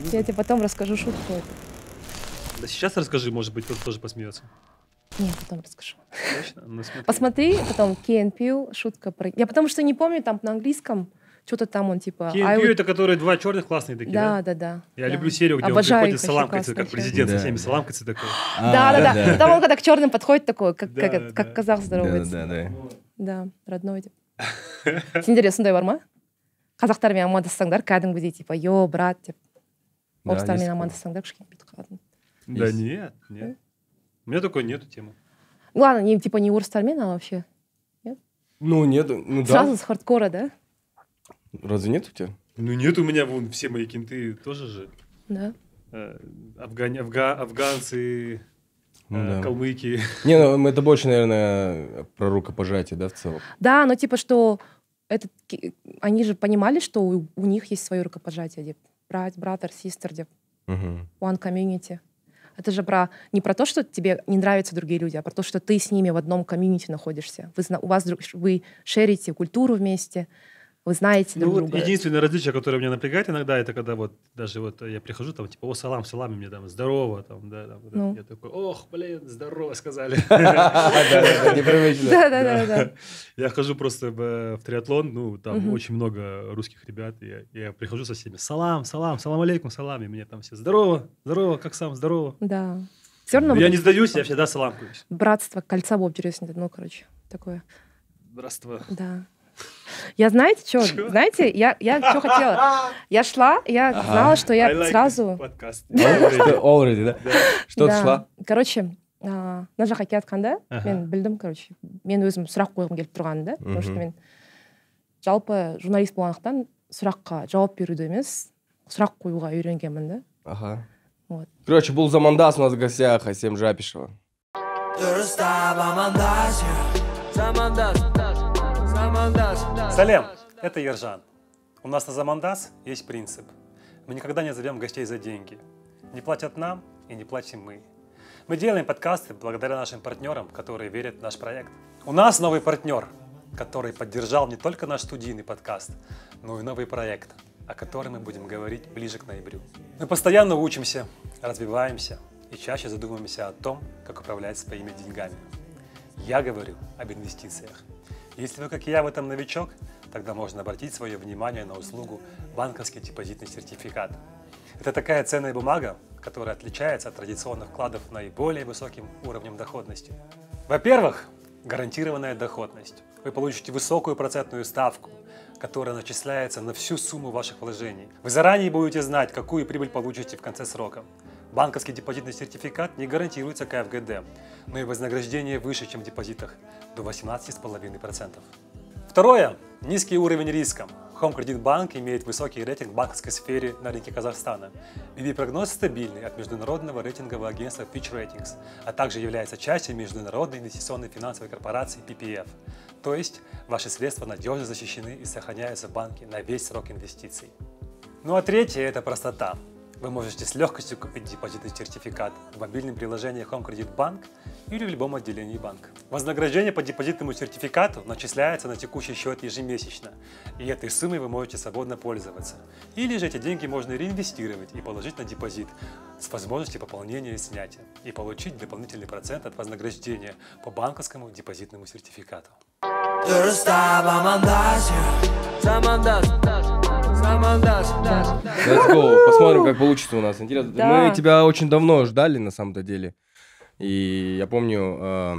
Я тебе потом расскажу шутку Да сейчас расскажи, может быть, кто-то тоже посмеется. Нет, потом расскажу. Точно? Ну, Посмотри потом KNPU, шутка про... Я потому что не помню там на английском, что-то там он типа... KNPU would... это которые два черных классные такие, да? Да, да, да. Я да. люблю серию, где Обожаю он приходит саламкается, как президент да, со всеми да. саламкается такой. Да, да, да. Там он когда к черным подходит такой, как, да, как, да. как казах здоровается. Да, да, да. Да, родной. Сендерге сондай бар ма? Қазақтармен амандассаңдар кәдімгідей типа йо брат деп орыстармен амандассаң да кішкене бүйтіп қалатын да нет нет у меня такой нету темы ну ладно не типа не орыстармен а вообще нет ну нет ну да сразу с хардкора да разве нет у тебя ну нет у меня вон все мои кенты тоже же да э, Афган, афга, афганцы ну, а, да. калмыки. Не, ну это больше, наверное, про рукопожатие, да, в целом? Да, но типа, что этот они же понимали, что у, у них есть свое рукопожатие, деп брать, brother, sister, деп. Угу. One community. Это же про не про то, что тебе не нравятся другие люди, а про то, что ты с ними в одном комьюнити находишься. Вы, у вас вы шерите культуру вместе, вы знаете ну друг ну, друга. Вот единственное различие, которое меня напрягает иногда, это когда вот даже вот я прихожу, там типа, о, салам, салам, мне там, здорово, там, да, там, ну. я такой, ох, блин, здорово сказали. Непривычно. Да-да-да. Я хожу просто в э, триатлон, ну, там очень много русских ребят, я прихожу со всеми, салам, салам, салам алейкум, салам, и мне там все, здорово, здорово, как сам, здорово. Да. Все равно... Я не сдаюсь, я типа всегда Салам. Братство, кольца бобдерюсь, ну, короче, такое. Братство. Да. Я знаете, что? Знаете, я, я что хотела? Я шла, я знала, что я like сразу... Already, да? Что ты шла? Короче, на мына жаққа келе мен білдім короче мен өзім сұрақ қойғым келіп тұрғанын да потому что мен жалпы журналист болғандықтан сұраққа жауап беруді емес сұрақ қоюға үйренгенмін да аха вот короче бұл замандас у нас в гостях әсем дұрыстап амандас замандас Салем, это Ержан. У нас на Замандас есть принцип. Мы никогда не зовем гостей за деньги. Не платят нам и не платим мы. Мы делаем подкасты благодаря нашим партнерам, которые верят в наш проект. У нас новый партнер, который поддержал не только наш студийный подкаст, но и новый проект, о котором мы будем говорить ближе к ноябрю. Мы постоянно учимся, развиваемся и чаще задумываемся о том, как управлять своими деньгами. Я говорю об инвестициях. Если вы, как и я, в этом новичок, тогда можно обратить свое внимание на услугу банковский депозитный сертификат. Это такая ценная бумага, которая отличается от традиционных вкладов наиболее высоким уровнем доходности. Во-первых, гарантированная доходность. Вы получите высокую процентную ставку, которая начисляется на всю сумму ваших вложений. Вы заранее будете знать, какую прибыль получите в конце срока. Банковский депозитный сертификат не гарантируется КФГД, но и вознаграждение выше, чем в депозитах – до 18,5%. Второе – низкий уровень риска. Home Credit Bank имеет высокий рейтинг в банковской сфере на рынке Казахстана. BB прогноз стабильный от международного рейтингового агентства Fitch Ratings, а также является частью международной инвестиционной финансовой корпорации PPF. То есть ваши средства надежно защищены и сохраняются в банке на весь срок инвестиций. Ну а третье – это простота. Вы можете с легкостью купить депозитный сертификат в мобильном приложении Home Credit Bank или в любом отделении банка. Вознаграждение по депозитному сертификату начисляется на текущий счет ежемесячно, и этой суммой вы можете свободно пользоваться. Или же эти деньги можно реинвестировать и положить на депозит с возможностью пополнения и снятия, и получить дополнительный процент от вознаграждения по банковскому депозитному сертификату. Дұрыстап амандас, амандас, Let's go, посмотрим, как получится у нас. Интересно, да. мы тебя очень давно ждали, на самом-то деле. И я помню, э,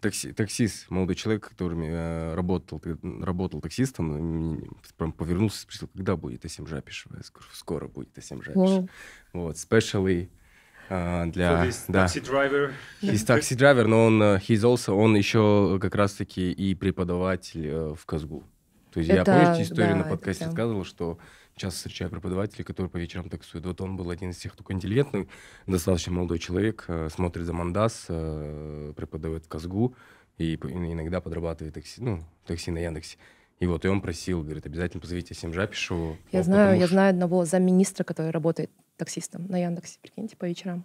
такси, таксист, молодой человек, который э, работал, э, работал таксистом, прям повернулся и спросил, когда будет Асим эм Жапиш? Я скажу, скоро будет Асим эм Жапиш. Вот, specially э, для да. taxi драйвер, He's taxi driver, но он э, he's also, он еще как раз-таки и преподаватель uh, в Казгу. То есть это, я, помните, историю да, на подкасте прям... сказывал, что часто встречаю преподавателей, которые по вечерам таксуют. Вот он был один из тех, кто интеллигентный, достаточно молодой человек, э, смотрит за Мандас, э, преподает в Казгу и иногда подрабатывает такси, ну, такси на Яндексе. И вот и он просил, говорит, обязательно позовите Семжапишу. Я а знаю, я знаю одного замминистра, который работает таксистом на Яндексе, прикиньте, по вечерам.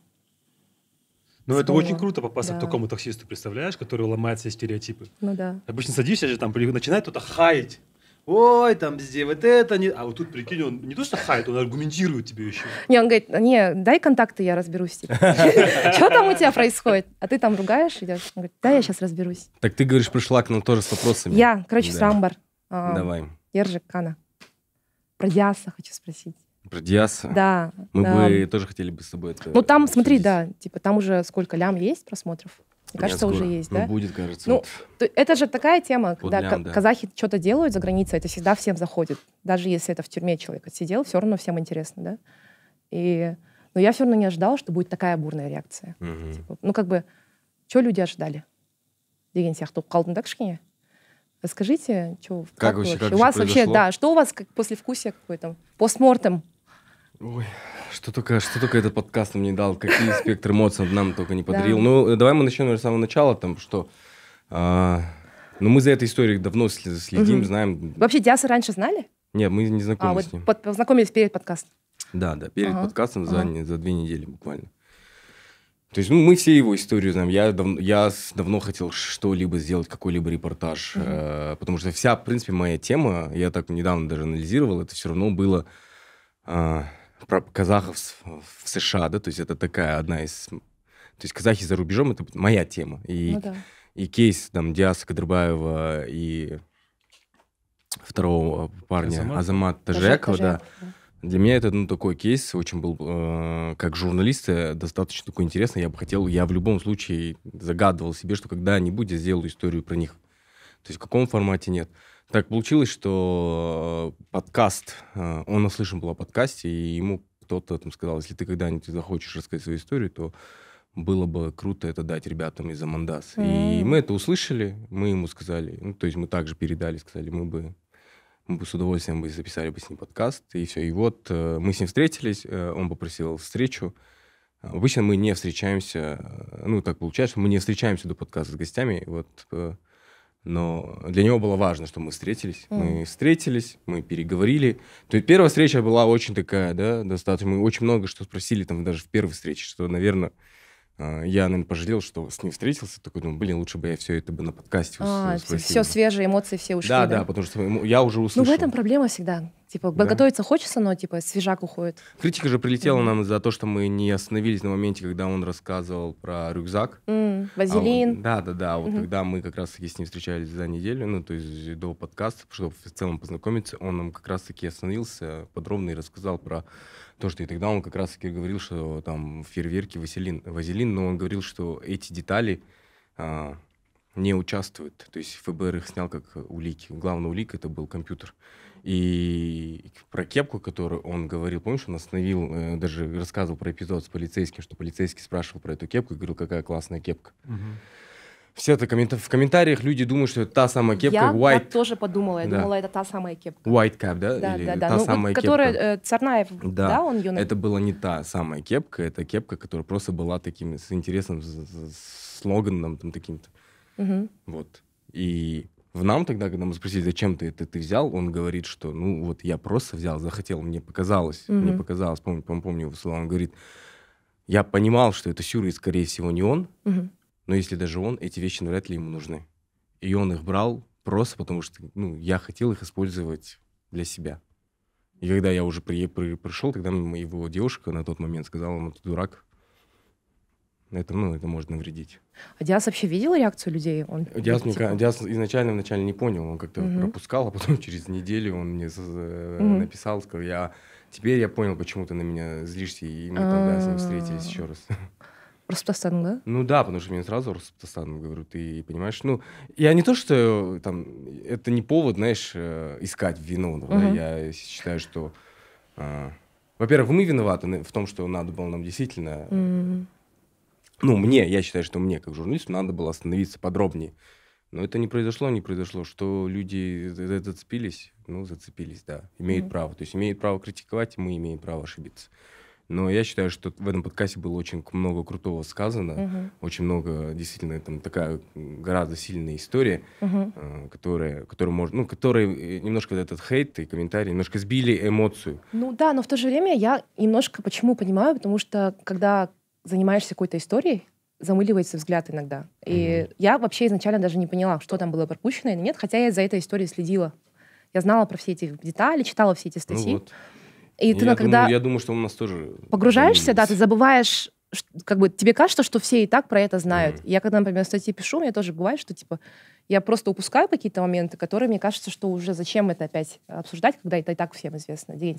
Ну, это очень круто попасться да. к такому таксисту, представляешь, который ломает все стереотипы. Ну да. Обычно садишься же там, начинает кто-то хаять ой, там везде вот это, не... а вот тут, прикинь, он не то что хайт, он аргументирует тебе еще. Не, он говорит, не, дай контакты, я разберусь. Что там у тебя происходит? А ты там ругаешь, идешь? Он говорит, да, я сейчас разберусь. Так ты говоришь, пришла к нам тоже с вопросами. Я, короче, с Рамбар. А, Давай. Ержик Кана. Про Диаса хочу спросить. Про Диаса? Да. Мы бы тоже хотели бы с тобой это... Ну там, смотри, да, типа там уже сколько лям есть просмотров кажется, скоро. уже есть, ну, да? Ну, будет, кажется. Ну, это же такая тема, когда лям, да. казахи что-то делают за границей, это всегда всем заходит. Даже если это в тюрьме человек сидел, все равно всем интересно, да? И... Но я все равно не ожидала, что будет такая бурная реакция. Угу. Типа, ну, как бы, что люди ожидали? деген сияқты болып қалдым да расскажите что как, как вообще, как у вас произошло? вообще да что у вас как послевкусие какое там постмортем Ой, что только, что только этот подкаст нам не дал, какие спектр эмоций нам только не подарил. Да. Ну, э, давай мы начнем с самого начала, там, что... А, ну, мы за этой историей давно следим, угу. знаем. Вообще, Диаса раньше знали? Нет, мы не знакомы а, вот с ним. Под, познакомились перед подкастом? Да, да, перед ага. подкастом за, ага. за две недели буквально. То есть, ну, мы все его историю знаем. Я, дав... я давно хотел что-либо сделать, какой-либо репортаж. Угу. Э, потому что вся, в принципе, моя тема, я так недавно даже анализировал, это все равно было... Э, про казахов в США, да, то есть это такая одна из... То есть казахи за рубежом — это моя тема. И, ну, да. и кейс там Диаса Кадрбаева и второго парня Азамат, Азамат Тажекова, да. Для меня это ну, такой кейс, очень был, э, как журналиста, э, достаточно такой интересный. Я бы хотел, я в любом случае загадывал себе, что когда-нибудь я сделаю историю про них. То есть в каком формате нет. Так получилось, что э, подкаст, э, он наслышан был о подкасте, и ему кто-то там сказал, если ты когда-нибудь захочешь рассказать свою историю, то было бы круто это дать ребятам из Амандас. Mm. И мы это услышали, мы ему сказали, ну, то есть мы также передали, сказали, мы бы, мы бы с удовольствием бы записали бы с ним подкаст, и все. И вот э, мы с ним встретились, он попросил встречу. Обычно мы не встречаемся, ну, так получается, мы не встречаемся до подкаста с гостями, вот но для него было важно, что мы встретились. Mm. Мы встретились, мы переговорили. То есть первая встреча была очень такая, да, достаточно. Мы очень много что спросили там даже в первой встрече, что, наверное, а, я, наверное, пожалел, что с ним встретился. Такой думаю, блин, лучше бы я все это бы на подкасте а, Все свежие эмоции все ушли. Да, да, да потому что я уже услышал. Ну, в этом проблема всегда. Типа, да? готовиться хочется, но типа свежак уходит. Критика же прилетела mm. нам за то, что мы не остановились на моменте, когда он рассказывал про рюкзак. Mm, вазелин. А да, да, да. Вот mm-hmm. когда мы как раз таки с ним встречались за неделю, ну, то есть до подкаста, чтобы в целом познакомиться, он нам как раз таки остановился подробно и рассказал про тоже что и тогда он как раз таки говорил, что там фейерверки, вазелин, вазелин, но он говорил, что эти детали а, не участвуют. То есть ФБР их снял как улики. Главная улика это был компьютер. И про кепку, которую он говорил, помнишь, он остановил, э, даже рассказывал про эпизод с полицейским, что полицейский спрашивал про эту кепку и говорил, какая классная кепка. Угу все это коммент... в комментариях люди думают, что это та самая кепка. Я white... Я тоже подумала, я да. думала, это та самая кепка. White cap, да? Да, Или да, да. Та ну, самая вот, которая э, Царнаев, да. да, он ее... Это была не та самая кепка, это кепка, которая просто была таким с интересным слоганом, там таким-то. Угу. Вот. И в нам тогда, когда мы спросили, зачем ты это ты взял, он говорит, что ну вот я просто взял, захотел, мне показалось, угу. мне показалось, помню, помню его слова, он говорит, я понимал, что это Сюрый, скорее всего, не он, угу но если даже он, эти вещи навряд ли ему нужны. И он их брал просто потому, что ну, я хотел их использовать для себя. И когда я уже при, при, пришел, тогда его девушка на тот момент сказала ему, «Ну, ты дурак, это, ну, это может навредить. А Диас вообще видел реакцию людей? Он, Диас, типа... мне, Диас изначально вначале не понял, он как-то угу. пропускал, а потом через неделю он мне угу. написал, сказал, я теперь я понял, почему ты на меня злишься, и мы тогда с ним встретились а. еще раз. Распутастан, да? Ну да, потому что мне сразу Распутастан говорю, ты понимаешь, ну, я не то, что э, там, это не повод, знаешь, э, искать вину, угу. да, я считаю, что, э, во-первых, мы виноваты в том, что надо было нам действительно, угу. ну, мне, я считаю, что мне, как журналисту, надо было остановиться подробнее, но это не произошло, не произошло, что люди зацепились, ну, зацепились, да, имеют угу. право, то есть имеют право критиковать, мы имеем право ошибиться. Но я считаю, что в этом подкасте было очень много крутого сказано, угу. очень много действительно там такая гораздо сильная история, угу. которая, которая может, ну, которая э, немножко вот этот хейт и комментарии немножко сбили эмоцию. Ну да, но в то же время я немножко почему понимаю, потому что когда занимаешься какой-то историей, замыливается взгляд иногда. И mm я вообще изначально даже не поняла, что там было пропущено или нет, хотя я за этой историей следила. Я знала про все эти детали, читала все эти ну статьи. Ну вот. И ты, я, когда думаю, я думаю, что у нас тоже... Погружаешься, да, ты забываешь как бы тебе кажется, что все и так про это знают. mm Я когда, например, статьи пишу, мне тоже бывает, что типа я просто упускаю какие-то моменты, которые мне кажется, что уже зачем это опять обсуждать, когда это и так всем известно. День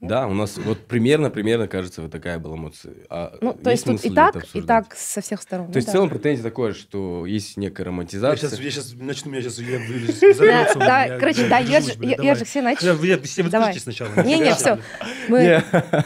Да, у нас вот примерно, примерно, кажется, вот такая была эмоция. А ну, то есть тут и так, и так со всех сторон. То ну есть да. в целом претензия такое, что есть некая романтизация. Я сейчас, я сейчас начну, меня сейчас я вылез. Да, короче, да, же все начали. Все выскажите сначала. Не-не, все.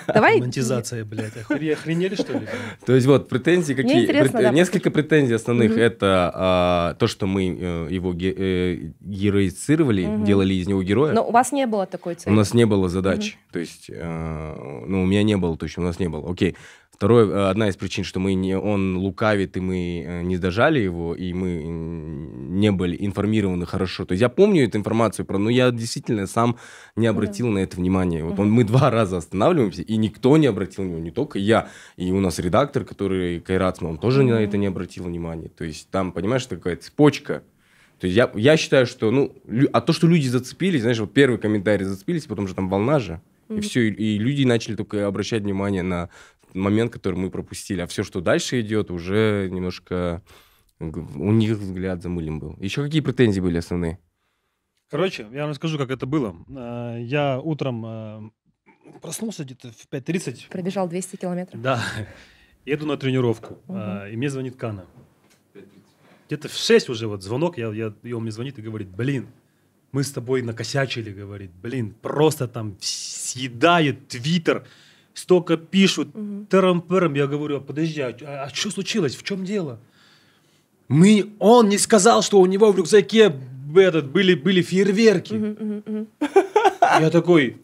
Давай. Романтизация, блядь. Охренели, что ли? То есть вот претензии какие? Несколько претензий основных. Это а, то, что мы Э, его ге- э, героицировали, угу. делали из него героя. Но у вас не было такой цели? У нас не было задач. Угу. То есть, э, ну, у меня не было точно, у нас не было. Окей, Второе, э, одна из причин, что мы не, он лукавит, и мы э, не дожали его, и мы не были информированы хорошо. То есть я помню эту информацию, про, но я действительно сам не ну обратил да. на это внимание. Вот он, мы два раза останавливаемся, и никто не обратил на него, не только я. И у нас редактор, который Кайратсман, он тоже на это не обратил внимания. То есть там, понимаешь, такая цепочка. То есть я, я считаю, что, ну, лю, а то, что люди зацепились, знаешь, вот первый комментарий зацепились, потом что там волна же. Mm-hmm. И все, и, и люди начали только обращать внимание на момент, который мы пропустили. А все, что дальше идет, уже немножко у них взгляд замылен был. Еще какие претензии были основные? Короче, я вам расскажу, как это было. Э, я утром э, проснулся где-то в 5.30. Пробежал 200 километров. Да. Еду на тренировку, угу. и мне звонит Кана. Где-то в 6 уже вот звонок, я, я, и он мне звонит и говорит, блин, мы с тобой накосячили, говорит, блин, просто там съедает Твиттер. Twitter столько пишут, угу. терам-перам, я говорю, «А, подожди, а, а, а что случилось, в чем дело? Мы, он не сказал, что у него в рюкзаке этот, были, были фейерверки. Угу, угу, угу. Я такой,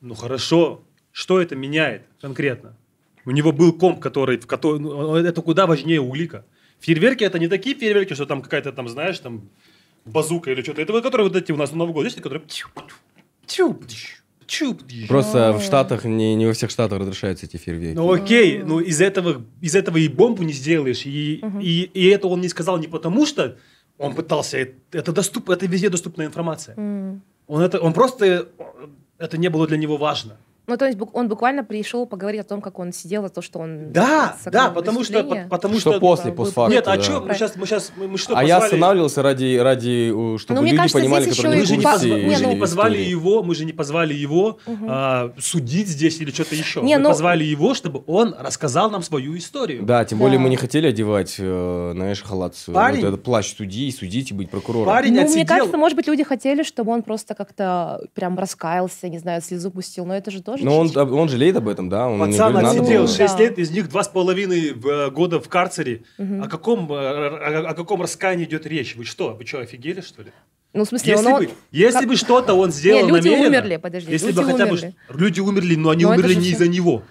ну хорошо, что это меняет конкретно? У него был комп, который, в который ну, это куда важнее улика. Фейерверки это не такие фейерверки, что там какая-то там, знаешь, там базука или что-то. Это вот которые вот эти у нас на Новый год, есть, которые... Тю, тю, тю, чу, Просто а. в Штатах, не, не во всех Штатах разрешаются эти фейерверки. Ну окей, но ну, из этого, из этого и бомбу не сделаешь. И, угу. и, и это он не сказал не потому, что он пытался... Это, доступ, это везде доступная информация. Угу. Он, это, он просто... Э, это не было для него важно. Ну, то есть он буквально пришел поговорить о том, как он сидел, о том, что он... Да, да, потому что... Потому что, что после, постфактум. Нет, а да. что, мы сейчас, мы сейчас, мы что, А я останавливался ради, ради чтобы ну, люди кажется, понимали, которые... Мы же не, позв... мы же не ну, позвали его, мы же не позвали его угу. а, судить здесь или что-то еще. Не, мы ну... позвали его, чтобы он рассказал нам свою историю. Да, тем да. более мы не хотели одевать, э, знаешь, халат, Парень... вот это плащ судьи, судить и быть прокурором. Парень ну, отсидел... мне кажется, может быть, люди хотели, чтобы он просто как-то прям раскаялся, не знаю, слезу пустил, но это же тоже но ну, он, он жалеет об этом, да? Он Пацан говорит, отсидел 6 лет, из них 2,5 э, года в карцере. Угу. О, каком, э, о, о каком раскаянии идет речь? Вы что, вы что, офигели, что ли? Ну, в смысле, если, он... бы, если как... бы что-то он сделал Нет, люди намеренно, умерли, подожди. Если люди бы хотя умерли. бы... Люди умерли, но они но ну, умерли не из-за него.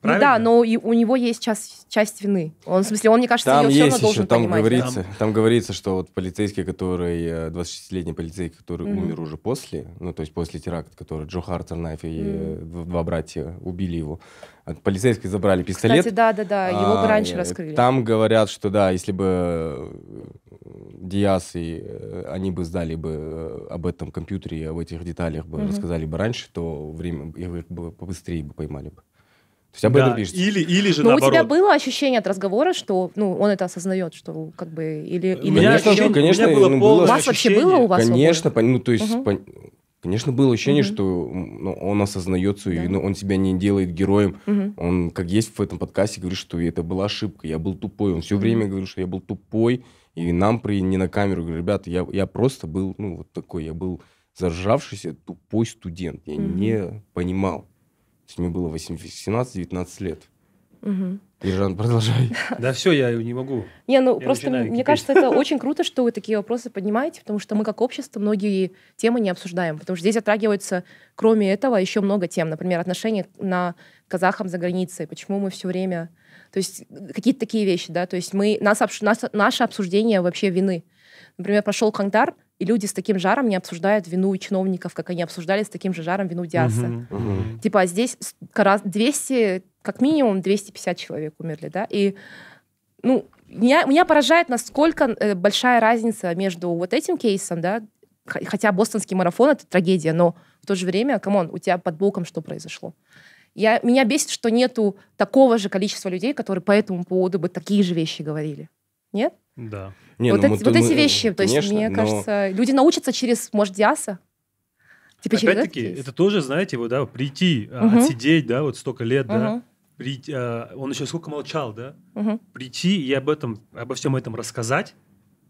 Правильно? Ну да, но и у него есть часть, часть вины. Он, в смысле, он, мне кажется, там ее есть все равно должен еще, там Говорится, там. там говорится, что вот полицейский, который, 26-летний э, полицейский, который mm-hmm. умер уже после, ну то есть после теракта, который Джо Хартер, Найф и mm-hmm. два братья убили его, от полицейских забрали пистолет. Кстати, да-да-да, его бы а, раньше раскрыли. Там говорят, что да, если бы э, Диас и они бы сдали бы об этом компьютере, об этих деталях бы mm-hmm. рассказали бы раньше, то время их бы побыстрее бы поймали бы есть об да. пишется. Или, или же Но наоборот. у тебя было ощущение от разговора, что ну, он это осознает, что как бы... Или, у меня конечно, ощущение, конечно, у меня было ну, было... У вас ощущение. вообще было? У вас конечно, по, ну то есть... Угу. По, Конечно, было ощущение, угу. что ну, он осознает свою да. вину, он себя не делает героем. Угу. Он, как есть в этом подкасте, говорит, что это была ошибка, я был тупой. Он все угу. время говорит, что я был тупой, и нам при не на камеру говорю, ребята, я, я просто был, ну, вот такой, я был заржавшийся тупой студент. Я угу. не понимал. То есть мне было 17-19 лет. Угу. Ержан, продолжай. Да все, я не могу. Не, ну я просто начинаю, мне кажется, это очень круто, что вы такие вопросы поднимаете, потому что мы как общество многие темы не обсуждаем, потому что здесь затрагиваются, кроме этого, еще много тем. Например, отношения на казахам за границей, почему мы все время... То есть э, какие-то такие вещи, да, то есть мы, нас, нас, наше обсуждение вообще вины. Например, прошел Кандар, и люди с таким жаром не обсуждают вину чиновников, как они обсуждали с таким же жаром вину Диаса. Угу, угу. Типа а здесь 200, как минимум 250 человек умерли, да, и ну, меня, меня поражает, насколько э, большая разница между вот этим кейсом, да, хотя бостонский марафон — это трагедия, но в то же время, камон, у тебя под боком что произошло? Я, меня бесит, что нету такого же количества людей, которые по этому поводу бы такие же вещи говорили. Нет? Да. Не, вот ну, эти, мы, вот мы, эти вещи, то конечно, есть, мне но... кажется, люди научатся через, может, Диаса? Типа Опять-таки, это тоже, знаете, вот, да, прийти, угу. отсидеть, да, вот столько лет, угу. да, прийти, а, он еще сколько молчал, да, угу. прийти и об этом, обо всем этом рассказать,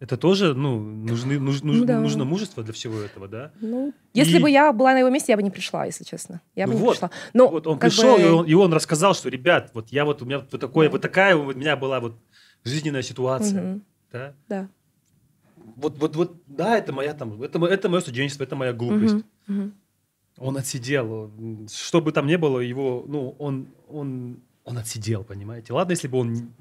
это тоже, ну, нужны, нуж, ну нуж, да. нужно мужество для всего этого, да? Ну, и... если бы я была на его месте, я бы не пришла, если честно. Я ну бы вот, пришла. Но, вот он пришел, бы... и, он, и он рассказал, что, ребят, вот я вот, у меня вот, такое, да. вот такая у меня была вот жизненная ситуация. Угу. Да? Да. Вот, вот, вот, да, это моя там, это, это мое студенчество, это моя глупость. Угу, угу. Он отсидел, что бы там ни было, его, ну, он, он, он отсидел, понимаете? Ладно, если бы он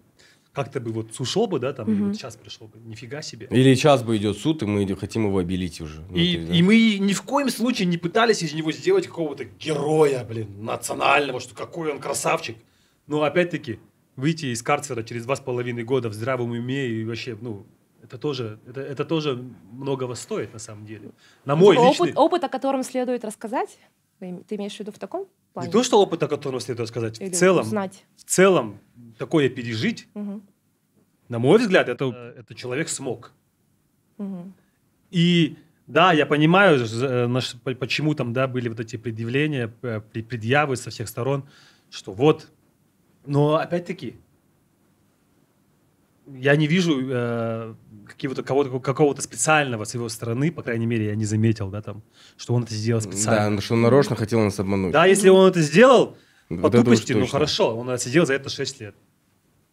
как-то бы вот ушел бы, да, там, угу. вот сейчас пришел бы, нифига себе. Или сейчас бы идет суд, и мы хотим его обелить уже. И, ну, да. и мы ни в коем случае не пытались из него сделать какого-то героя, блин, национального, что какой он красавчик. Но опять-таки, выйти из карцера через два с половиной года в здравом уме и вообще, ну, это тоже, это, это тоже многого стоит на самом деле. На мой опыт, опыт, о котором следует рассказать, ты имеешь в виду в таком плане? Не то, что опыт, о котором следует рассказать, Или в целом, узнать. в целом такое пережить, угу. на мой взгляд, это, это человек смог. Угу. И да, я понимаю, э, почему там да, были вот эти предъявления, э, предъявы со всех сторон, что вот но опять-таки, я не вижу э, какого-то, какого-то специального с его стороны, по крайней мере, я не заметил, да, там, что он это сделал специально. Да, ну, что он нарочно хотел нас обмануть. Да, если он это сделал, вот по тупости, ну хорошо, он сидел за это 6 лет.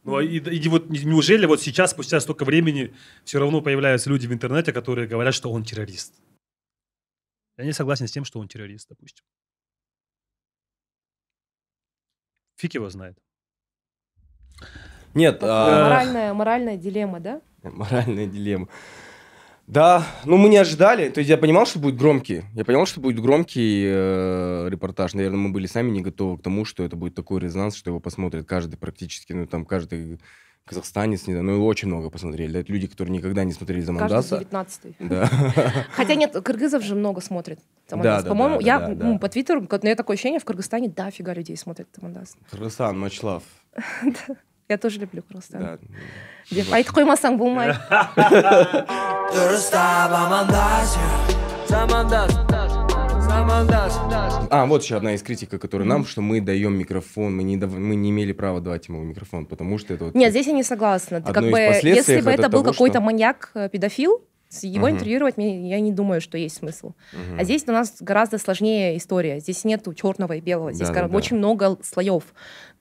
Ну, а и, и вот неужели вот сейчас, спустя столько времени, все равно появляются люди в интернете, которые говорят, что он террорист? Я не согласен с тем, что он террорист, допустим. Фиг его знает. Нет. А... Моральная, моральная дилемма, да? Моральная дилемма. Да, ну мы не ожидали. То есть я понимал, что будет громкий. Я понимал, что будет громкий э, репортаж. Наверное, мы были сами не готовы к тому, что это будет такой резонанс, что его посмотрит каждый практически, ну там каждый казахстанец, не знаю, ну его очень много посмотрели. Да, это люди, которые никогда не смотрели за Мандаса. Каждый 19 да. Хотя нет, кыргызов же много смотрит. Да, По-моему, да, я да, ну, да. по Твиттеру, у меня такое ощущение, в Кыргызстане дофига людей смотрят Замандас. Кыргызстан, Мачлав. я тоже люблю круассанды деп айтып қоймасаң болмайды дұрыстап амандас замандас а, вот еще одна из критика, которая нам, что мы даем микрофон, мы не, дав... мы не имели права давать ему микрофон, потому что это вот... Нет, здесь я не согласна. Ты как бы, если бы это, это был какой-то что... маньяк-педофил, э, его угу. интервьюировать мне, я не думаю, что есть смысл. Угу. А здесь у нас гораздо сложнее история. Здесь нету черного и белого. Здесь да, да, очень много слоев.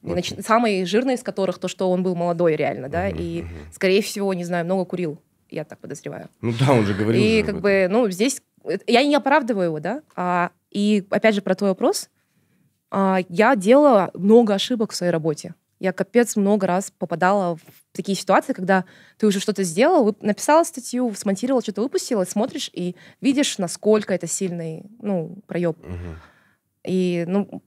Очень. Нач... Самый жирный из которых то, что он был молодой реально, да, угу. и, скорее всего, не знаю, много курил. Я так подозреваю. Ну да, он же говорил. И как бы, ну, здесь... Э, я не оправдываю его, да, а, и опять же про твой вопрос. А, я делала много ошибок в своей работе. Я капец много раз попадала в такие ситуации, когда ты уже что-то сделал, написала статью, смонтировал, что-то выпустила, смотришь и видишь, насколько это сильный, ну, проеб. Угу. И, ну,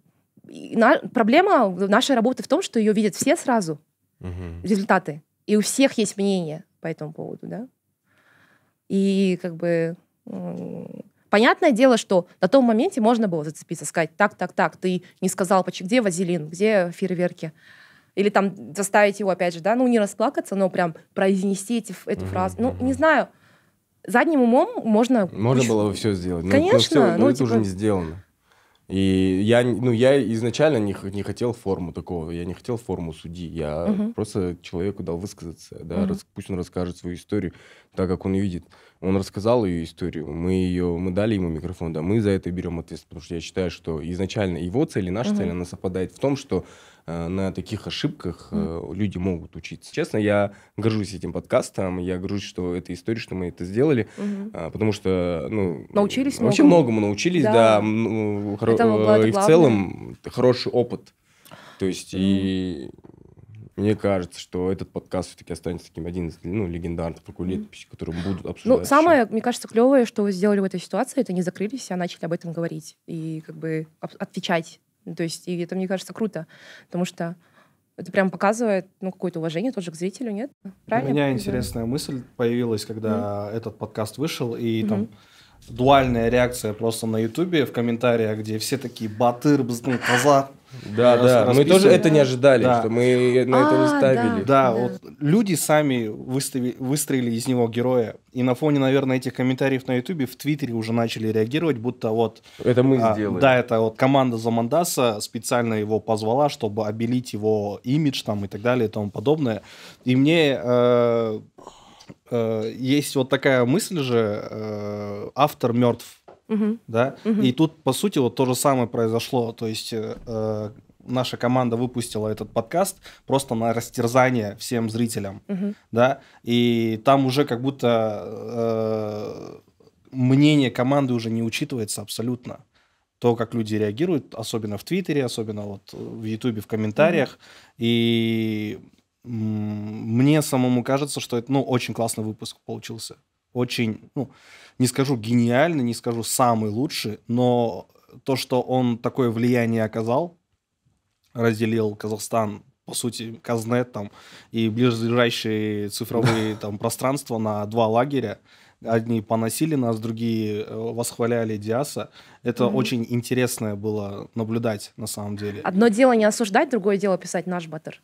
и на, проблема нашей работы в том, что ее видят все сразу, угу. результаты. И у всех есть мнение по этому поводу, да. И как бы... Понятное дело, что на том моменте можно было зацепиться, сказать, так, так, так, ты не сказал, где вазелин, где фейерверки. Или там заставить его, опять же, да, ну не расплакаться, но прям произнести эти, эту mm фразу. Ну, не знаю, задним умом можно... Можно кучу... было бы все сделать. Конечно. Ну, но, но, все, но ну, это типа... уже не сделано. И я, ну, я изначально не, не хотел форму такого, я не хотел форму судьи, я угу. просто человеку дал высказаться, да, угу. рас, пусть он расскажет свою историю так, как он видит. Он рассказал ее историю, мы ее, мы дали ему микрофон, да, мы за это берем ответственность, потому что я считаю, что изначально его цель и наша угу. цель, она совпадает в том, что Э, на таких ошибках mm. люди могут учиться. Честно, я горжусь этим подкастом, я горжусь, что это история, что мы это сделали, mm-hmm. потому что, ну... Научились Вообще многому, многому научились, да. да ну, хоро- э, и в целом хороший опыт. То есть mm. и... Мне кажется, что этот подкаст все-таки останется таким один из ну, легендарных такой летописей, которые будут обсуждать. Ну, самое, еще. мне кажется, клевое, что вы сделали в этой ситуации, это не закрылись, а начали об этом говорить и как бы отвечать ну, то есть, и это, мне кажется, круто, потому что это прям показывает ну, какое-то уважение тоже к зрителю, нет? Правильно? У меня интересная мысль появилась, когда mm этот подкаст вышел, и mm-hmm. там дуальная реакция просто на Ютубе в комментариях, где все такие батыр, бзны, казах. Да, да, мы тоже это не ожидали, что мы на это выставили. А, да, да, вот люди сами выставили, выстроили из него героя. И на фоне, наверное, этих комментариев на Ютубе в Твиттере уже начали реагировать, будто вот... Это мы а, сделали. Да, это вот команда Замандаса специально его позвала, чтобы обелить его имидж там и так далее и тому подобное. И мне... Э, э, есть вот такая мысль же, э, автор мертв, угу. да, угу. и тут, по сути, вот то же самое произошло, то есть э, э наша команда выпустила этот подкаст просто на растерзание всем зрителям, угу. да, и там уже как будто э, мнение команды уже не учитывается абсолютно то, как люди реагируют, особенно в Твиттере, особенно вот в Ютубе, в комментариях. mm И мне самому кажется, что это, ну, очень классный выпуск получился. Очень, ну, не скажу гениальный, не скажу самый лучший, но то, что он такое влияние оказал, разделил Казахстан, по сути, Казнет там и ближайшие цифровые там пространства на два лагеря, одни поносили нас, другие э, восхваляли Диаса. Это mm-hmm. очень интересное было наблюдать, на самом деле. Одно дело не осуждать, другое дело писать наш баттер.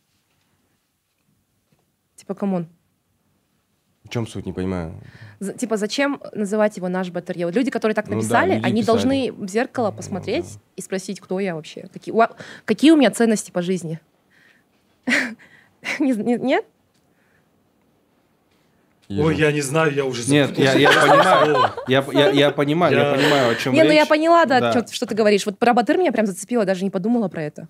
Типа, камон. В чем суть, не понимаю. За, типа, зачем называть его наш батарея? люди, которые так написали, ну, да, они писали. должны в зеркало ну, посмотреть ну, да. и спросить, кто я вообще, какие, у, какие у меня ценности по жизни. Нет? Ежи. Ой, я не знаю, я уже Нет, я, я понимаю, я, я, я понимаю, я... я понимаю, о чем не, речь. Не, ну я поняла, да, да. Что, что ты говоришь. Вот про Батыр меня прям зацепило, даже не подумала про это.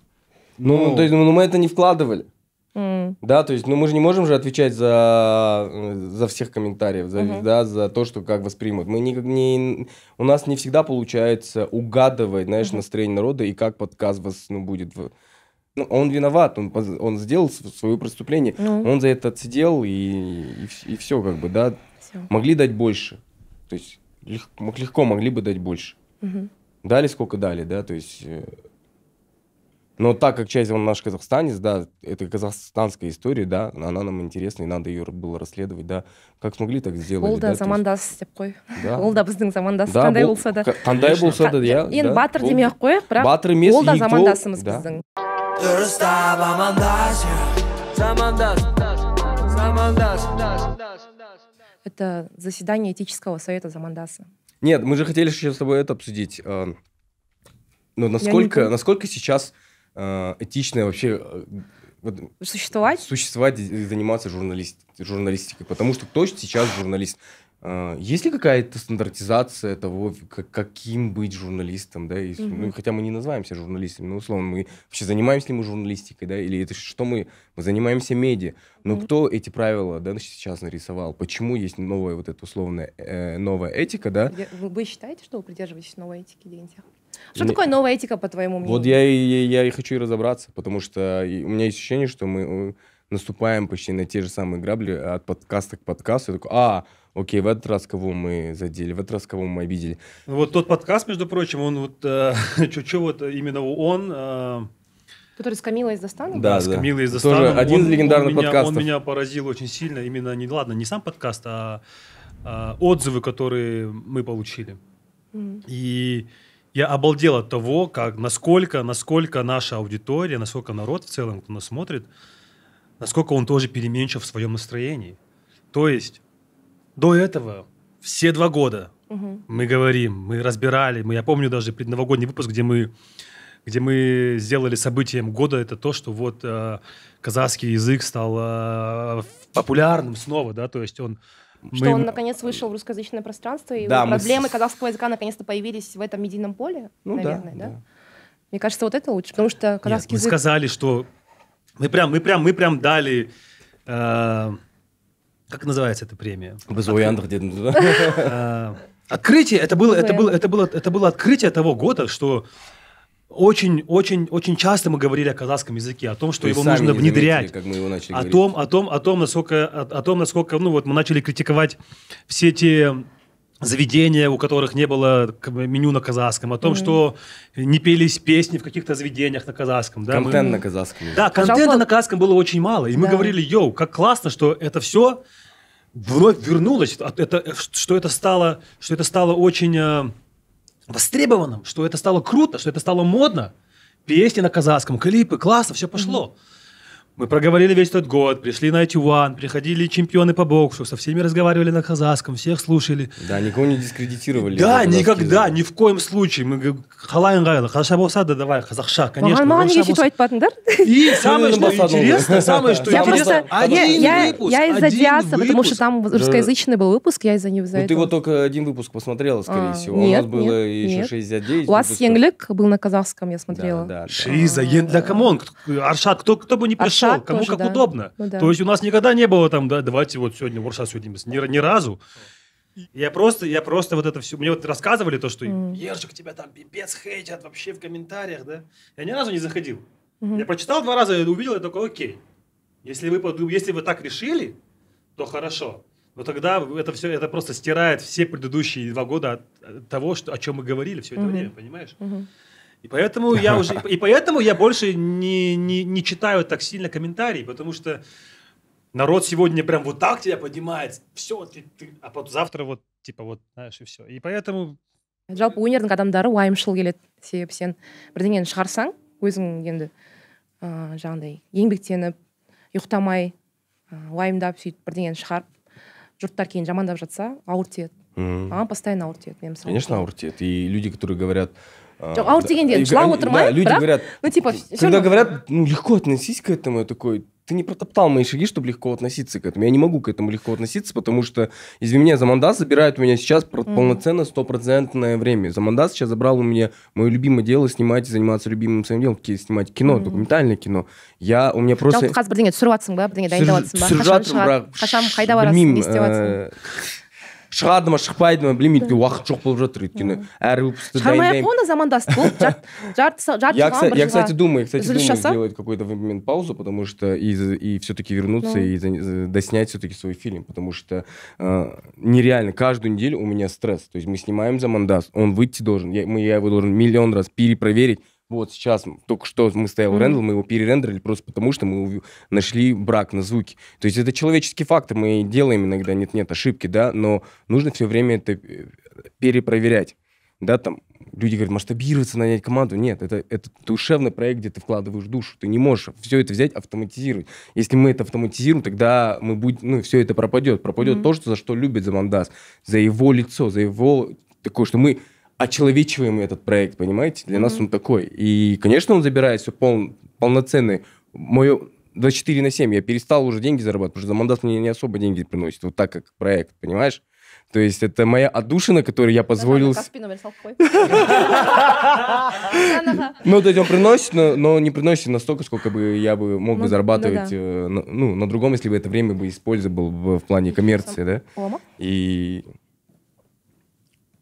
Ну, ну, то есть, ну мы это не вкладывали. Mm. Да, то есть, ну мы же не можем же отвечать за, э, за всех комментариев, за, uh-huh. да, за то, что как воспримут. Мы не не, у нас не всегда получается угадывать, знаешь, uh-huh. настроение народа и как подкаст вас, ну, будет... Ну, он виноват, он, он сделал свое преступление, ну. он за это отсидел и, и, и все как бы, да. Все. Могли дать больше, то есть легко, легко могли бы дать больше. Угу. Дали сколько дали, да, то есть э, но так как часть он наш казахстанец, да, это казахстанская история, да, она нам интересна, и надо ее было расследовать, да. Как смогли, так сделали. Ол да, замандас деп қой. Да. Ол да біздің замандас, да, қандай болса да. Қандай болса да, иә. Енді батыр демей ақ қояйық, а, бірақ батыр емес, ол да замандасымыз біздің. Дұрыстап амандас, замандас, замандас. Это заседание этического совета замандаса. Нет, мы же хотели сейчас с тобой это обсудить. Э, Но ну, насколько, насколько сейчас Э, этичное вообще э, существовать? Существовать и заниматься журналист, журналистикой. Потому что кто сейчас журналист? Э, есть ли какая-то стандартизация того, как, каким быть журналистом, да? Если, угу. ну, хотя мы не называемся журналистами, но условно мы вообще занимаемся ли мы журналистикой, да? Или это что мы мы занимаемся медиа? Но угу. кто эти правила, да, сейчас нарисовал? Почему есть новая вот эта условная э, новая этика, да? Вы, вы считаете, что вы придерживаетесь новой этики, Дентия? Что такое новая этика, по твоему мнению? Вот я и, я и хочу и разобраться, потому что у меня есть ощущение, что мы э, наступаем почти на те же самые грабли э, от подкаста к подкасту. Я такой, а, окей, в этот раз кого мы задели, в этот раз кого мы обидели. Ну, вот тот подкаст, между прочим, он вот, э, чуть-чуть вот именно он... Э, Который с Камилой из Дастана? Да, да. с Камилой из Дастана. один из легендарных подкастов. Он меня поразил очень сильно, именно, не, ладно, не сам подкаст, а, а отзывы, которые мы получили. И я обалдел от того, как, насколько, насколько наша аудитория, насколько народ в целом, кто нас смотрит, насколько он тоже переменчив в своем настроении. То есть до этого все два года угу. мы говорим, мы разбирали, мы, я помню даже предновогодний выпуск, где мы где мы сделали событием года, это то, что вот э, казахский язык стал э, популярным снова, да, то есть он что он наконец вышел в русскоязычное пространство, и да, проблемы мы... казахского языка наконец-то появились в этом медийном поле, ну, наверное, да, да? да? Мне кажется, вот это лучше, потому что казахский Нет, мы сказали, что мы прям, мы прям, мы прям дали... Э... Как называется эта премия? Без Уяндах, э, Открытие, это было, это было, это было, это было открытие того года, что очень-очень-очень часто мы говорили о казахском языке, о том, что Вы его нужно внедрять, заметили, как мы его начали о говорить. том, о том, о том, насколько, о, о том, насколько, ну вот мы начали критиковать все те заведения, у которых не было меню на казахском, о том, mm-hmm. что не пелись песни в каких-то заведениях на казахском. Да, контент мы... на казахском. Да, контента Жалко... на казахском было очень мало, и мы да. говорили, йоу, как классно, что это все вновь вернулось, а это, что это стало, что это стало очень э, востребованным, что это стало круто, что это стало модно. Песни на казахском, клипы, классно, все пошло. Mm-hmm. Мы проговорили весь тот год, пришли на One, приходили чемпионы по боксу, со всеми разговаривали на казахском, всех слушали. Да, никого не дискредитировали. Да, никогда, ни в коем случае. Мы халайн гайла, хаша босада давай, казахша, конечно. Маған неге сөйтіп айтпадыңдар? И ну, самое, что интересно, самое, что интересно, один выпуск. Я из-за Диаса, потому что там э, русскоязычный был выпуск, я из-за него за Ну ты вот только один выпуск посмотрела, скорее а, всего. У нас было еще 69 У вас Енглик был на казахском, я смотрела. Шиза, да камон, Аршат, кто бы не пришел хорошо, кому тоже, как да. удобно. Ну, да. То есть у нас никогда не было там, да, давайте вот сегодня ворша сегодня ни, ни разу. Я просто, я просто вот это все, мне вот рассказывали то, что mm. Ержик тебя там пипец хейтят вообще в комментариях, да? Я ни разу не заходил. Mm-hmm. Я прочитал два раза, увидел, я такой, окей. Если вы, если вы так решили, то хорошо. Но тогда это все, это просто стирает все предыдущие два года от, от того, что, о чем мы говорили все это mm-hmm. время, понимаешь? Mm-hmm. И поэтому я уже, и поэтому я больше не, не, не читаю так сильно комментарии, потому что народ сегодня прям вот так тебя поднимает, все, ты, ты, а потом завтра вот, типа вот, знаешь, и все. И поэтому... жалпы өнердің адамдары уайымшыл келеді себебі сен бірдеңені шығарсаң өзің енді ыыы а, жаңағыдай еңбектеніп ұйықтамай а, уайымдап сөйтіп бірдеңені шығарып жұрттар кейін жамандап жатса ауыр тиеді маған постоянно ауыр тиеді мен мысалы конечно ауыр тиеді и люди которые говорят жоқ ауыр дегенде енді жылап отырмай люди говорят ну типа когда говорят ну легко относись к этому я такой ты не протоптал мои шаги, чтобы легко относиться к этому. Я не могу к этому легко относиться, потому что, извини меня, Замандас забирает у меня сейчас mm-hmm. полноценно стопроцентное время. Замандас сейчас забрал у меня мое любимое дело снимать и заниматься любимым своим делом, снимать кино, документальное кино. Я, у меня просто... Жалпы қазір бірдеңе түсіріп жатсың ба, бірдеңе дайындап жатсың ба? Қашан қайда барасың, не істеп шығады ма шықпайды ма білмеймін өйткені уақыт жоқ болып жатыр өйткені әр выпускты шығармай ақ оны замандастық болып жарты я кстати думаю я кстати думаю сделать какой то момент паузу потому что и и все таки вернуться ну. и доснять все таки свой фильм потому что э, нереально каждую неделю у меня стресс то есть мы снимаем замандаст он выйти должен я его должен миллион раз перепроверить вот сейчас, только что мы стоял mm-hmm. рендер, мы его перерендерили просто потому, что мы нашли брак на звуке. То есть это человеческий фактор, мы делаем иногда, нет-нет, ошибки, да, но нужно все время это э, перепроверять. Да, там люди говорят, масштабироваться, нанять команду. Нет, это, это душевный проект, где ты вкладываешь душу. Ты не можешь все это взять, автоматизировать. Если мы это автоматизируем, тогда мы будем, ну, все это пропадет. Пропадет mm-hmm. то, что, за что любит Замандас, за его лицо, за его такое, что мы очеловечиваем этот проект, понимаете? Для mm-hmm. нас он такой. И, конечно, он забирает все пол, полноценный. Мое 24 на 7 я перестал уже деньги зарабатывать, потому что мандат мне не особо деньги приносит, вот так как проект, понимаешь? То есть это моя отдушина, которую я позволил... Ну, то есть он приносит, но не приносит настолько, сколько бы я бы мог бы ну, зарабатывать ну, э, ну, на другом, если бы это время бы использовал в плане коммерции, да? И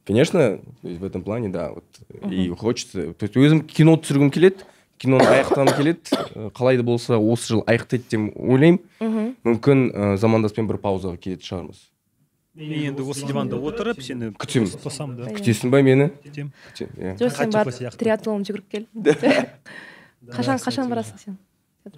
конечно в этом плане да вот и хочется то есть өзім кино түсіргім келеді киноны аяқтағым келеді э, қалай да болса осы жыл аяқтайды деп ойлаймын мүмкін ә, э, замандаспен бір паузаға кететін шығармыз мен енді осы диванда отырып сені күтемін ұстасам да күтесің ба мені күтемін жоқ иә. сен барып триатлон жүгіріп кел қашан қашан барасың сен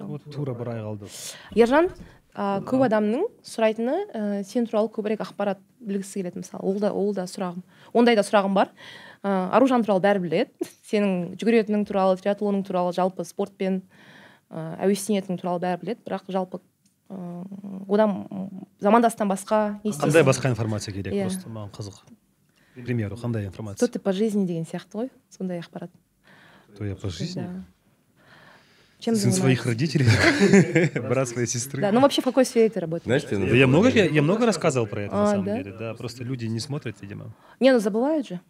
вот тура бір ай қалды ержан көп адамның сұрайтыны ә, сен туралы көбірек ақпарат білгісі келеді мысалы ол да ол да сұрағым ондай да сұрағым бар ыыы э, аружан туралы бәрі біледі сенің жүгіретінің туралы триатлоның туралы жалпы спортпен ыыы э, әуестенетінің туралы бәрі біледі бірақ жалпы ыыы э, одан замандастан басқа не қандай басқа информация керек yeah. Иә. просто маған қызық к примеру қандай информация что ты по жизни деген сияқты ғой сондай ақпарат то я по жизни да Чем Сын своих родителей, брат своей сестры. Да, ну вообще в какой сфере ты работаешь? Знаешь, ты, ну, я, много, я, я много а, рассказывал про это, а, на самом да? деле. Да, просто люди не смотрят, видимо. Не, ну забывают же.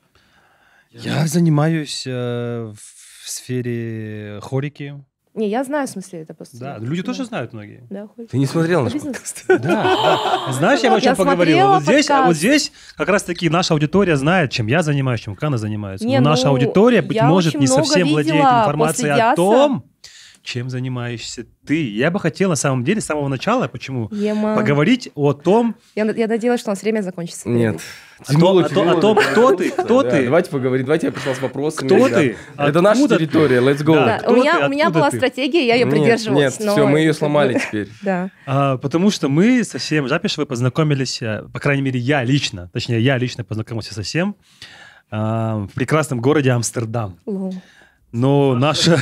Я занимаюсь э, в сфере хорики. Не, я знаю, в смысле, это просто... Да, люди да. тоже знают многие. Да, хоть. Ты не смотрел наш подкаст? Да, да. Знаешь, я о чем поговорил? Вот здесь, вот здесь как раз-таки наша аудитория знает, чем я занимаюсь, чем Кана занимается. Но наша ну, аудитория, быть может, не совсем владеет информацией о том чем занимаешься ты. Я бы хотел на самом деле с самого начала, почему, Ема. поговорить о том... Я, я надеялась, что у нас время закончится. Нет. А тянуло, а а о, тянуло, о, о том, кто ты, кто да, ты. Давайте поговорим, давайте я пришла с вопросами. Кто да. ты? Да. Это наша территория, let's go. Да. у меня, ты, у меня была ты? стратегия, я ее нет, придерживалась. Нет, но... все, мы ее сломали теперь. Да. А, потому что мы со всем вы познакомились, э, по крайней мере, я лично, точнее, я лично познакомился со всем а, в прекрасном городе Амстердам. Лоу. Но наша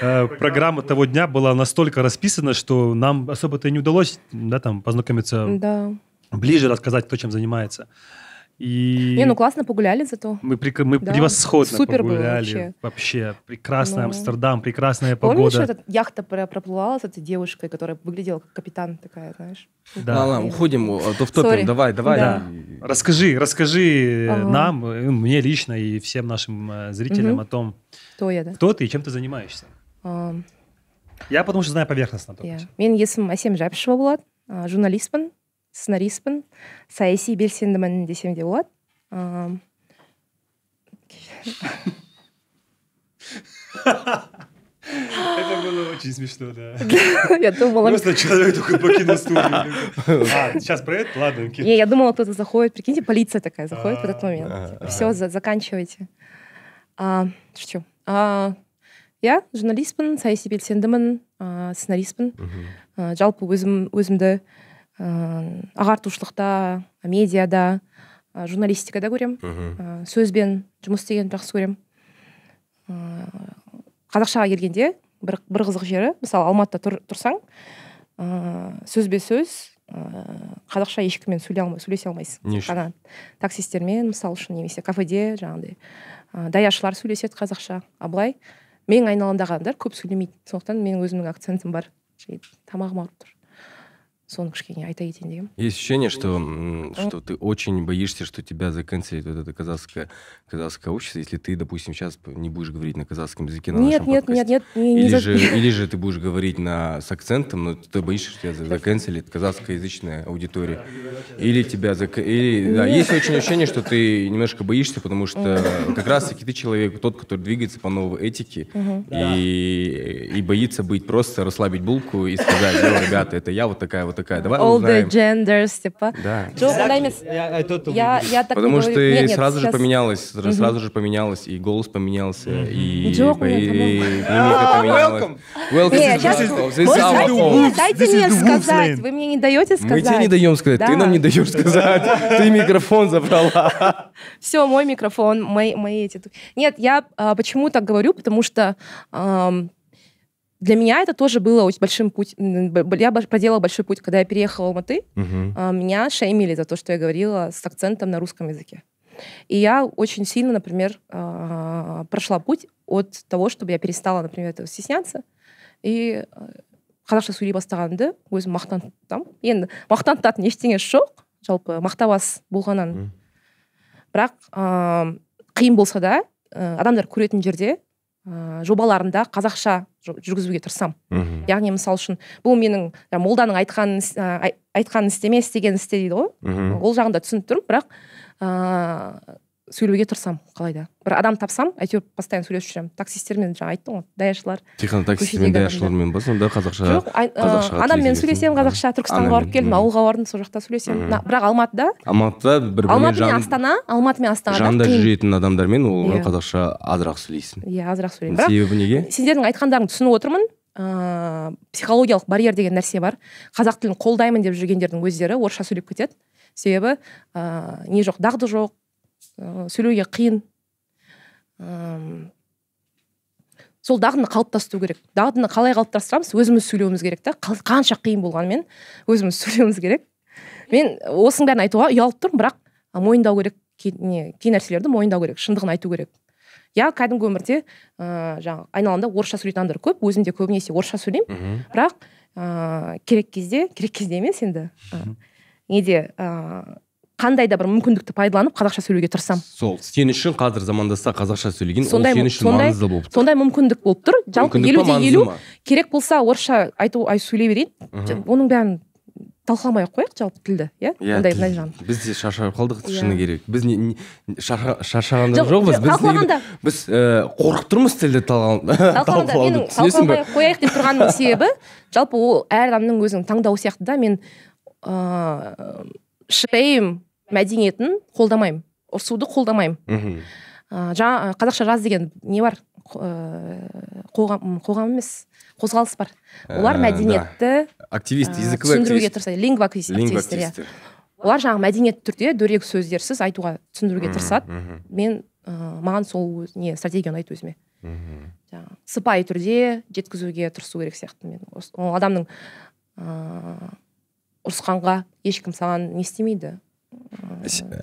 э, программа того дня была настолько расписана, что нам особо-то и не удалось да, там, познакомиться да. ближе, рассказать, кто чем занимается. И... Не, ну классно погуляли зато. Мы, при... мы да. превосходно Супер погуляли. вообще. вообще. Прекрасный ну... Амстердам, прекрасная погода. Помнишь, эта яхта проплывала с этой девушкой, которая выглядела как капитан такая, знаешь? Да, да уходим, а то в топим. Давай, давай. Да. да. Расскажи, расскажи э, ага. нам, э, мне лично и всем нашим зрителям угу. о том, кто я да кто ты и чем ты занимаешься um, я потому что знаю поверхностно yeah. мен есімім әсем жәпішева болады ә, а, журналистпін сценаристпін саяси белсендімін десем де болады ә, а, Это было очень смешно, да. Я думала... Просто человек только покинул студию. А, сейчас это, Ладно, Не, я думала, кто-то заходит. Прикиньте, полиция такая заходит в этот момент. Все, заканчивайте. Шучу. иә журналистпін саяси белсендімін ыыы сценаристпін жалпы өзім өзімді ә, ағартушылықта медиада журналистикада көрем, ә, сөзбен жұмыс істегенді жақсы көремін ә, қазақшаға келгенде бір, бір қызық жері мысалы алматыда тұрсаң ә, сөзбе сөз ыыы қазақша ешкіммен сөйлесе алмайсың не үшін таксистермен мысалы үшін немесе кафеде жаңағыдай ә, даяшылар сөйлеседі қазақша ал былай менің айналамдағы көп сөйлемейді сондықтан менің өзімнің акцентім бар тамағым ауырып тұр соны кішкене айта кетейін дегенмін есть ощущение что ну, что ты очень боишься что тебя заканцелит вот это казахское казахское общество если ты допустим сейчас не будешь говорить на казахском языке на нет нет, нет нет нет или не же за... или же ты будешь говорить на с акцентом но ты боишься что тебя заканцелит казахскоязычная аудитория или тебя зак... или нет. да, есть очень ощущение что ты немножко боишься потому что как раз таки ты человек тот который двигается по новой этике и и боится быть просто расслабить булку и сказать «Ну, ребята это я вот такая вот вот такая, давай All узнаем. the genders, типа. Да. Exactly. Я, я так Потому что говорю. нет, сразу нет, же сейчас... поменялось, mm-hmm. сразу же поменялось, и голос поменялся, mm-hmm. и, Joke, ну, и, и, и мимика Welcome. Welcome. Нет, сейчас is, дайте мне сказать, вы мне не даете сказать. Мы тебе не даем сказать, ты нам не даешь сказать. Ты микрофон забрала. Все, мой микрофон, мои эти... Нет, я а, почему так говорю, потому что для меня это тоже было очень большим путь. Я проделала большой путь, когда я переехала в Алматы. Угу. Меня шеймили за то, что я говорила с акцентом на русском языке. И я очень сильно, например, а, прошла путь от того, чтобы я перестала, например, этого стесняться. И қазақша э, сөйлей бастағанды өзім мақтан тұтамын енді мақтан тұтатын ештеңесі жоқ жалпы мақтабас болғаннан бірақ ыыы а, қиын болса да э, адамдар көретін жерде ыыы жобаларында қазақша жүргізуге тырысамын мхм яғни мысалы үшін бұл менің ә, молданың айтқанын ә, айтқанын істеме істегенін істе дейді ғой мхм ол жағында түсініп тұрмын бірақ сөйлеуге тырысамын қалайда бір адам тапсам әйтеуір постоянно сөйлесіп жүремін таксисттермен жаңа айттым ғой даяшылар тек қана таксистермен даяшылармен ба сонда қазақша жоқ адаммен сөйлесемін қазақша түркістанға барып келдім ауылға бардым сол жақта сөйлесемін бірақ алматыда алматыда бір алматы мен астана алматы мен астана жанында жүретін адамдармен ол иә. қазақша азырақ сөйлейсің иә азырақ сөйлеймін бірақ себебі неге сендердің айтқандарыңды түсініп отырмын ыыы психологиялық барьер деген нәрсе бар қазақ тілін қолдаймын деп жүргендердің өздері орысша сөйлеп кетеді себебі ыыы не жоқ дағды жоқ ә, сөйлеуге қиын сол дағдыны қалыптастыру керек дағдыны қалай қалыптастырамыз өзіміз сөйлеуіміз керек та қанша қиын болғанымен өзіміз сөйлеуіміз керек мен осының бәрін айтуға ұялып тұрмын бірақ мойындау керек не кей нәрселерді мойындау керек шындығын айту керек иә кәдімгі өмірде ыыы жаңағы айналамда орысша сөйлейтін адамдар көп өзім де көбінесе орысша сөйлеймін бірақ ыыы керек кезде керек кезде емес енді неде ыыы қандай да бір мүмкіндікті пайдаланып қазақша сөйлеуге тырысамын сол сен үшін қазір замандаста қазақша сөйлеген сондай, ол сен үшін сондай, маңызды болып тұр сондай мүмкіндік болып тұр жалпы елуде елу керек болса орысша айту ай сөйлей берейін оның бәрін талқыламай ақ қояйық жалпы тілді иә yeah, иә, ондай мына жағын біз де шаршап қалдық yeah. Иә. шыны керек біз не, не шаршағанда жоқпыз біз біз э, қорқып тұрмыз тілді талқылауды талқыламай ақ қояйық деп тұрғанымның себебі жалпы ол әр адамның өзінің таңдауы сияқты да мен ыыы э, шейм мәдениетін қолдамаймын ұрсуды қолдамаймын мхм жаңа қазақша жаз деген не бар қоғам қоғам емес қозғалыс бар ә, олар мәдениетті активист түсіндіруге тырысады лингва иә. олар жаңағы мәдениетті түрде дөрекі сөздерсіз айтуға түсіндіруге тырысады мен маған сол не стратегия ұнайды өзіме жаңағы сыпайы түрде жеткізуге тырысу керек сияқты мен адамның ұрысқанға ешкім саған не істемейді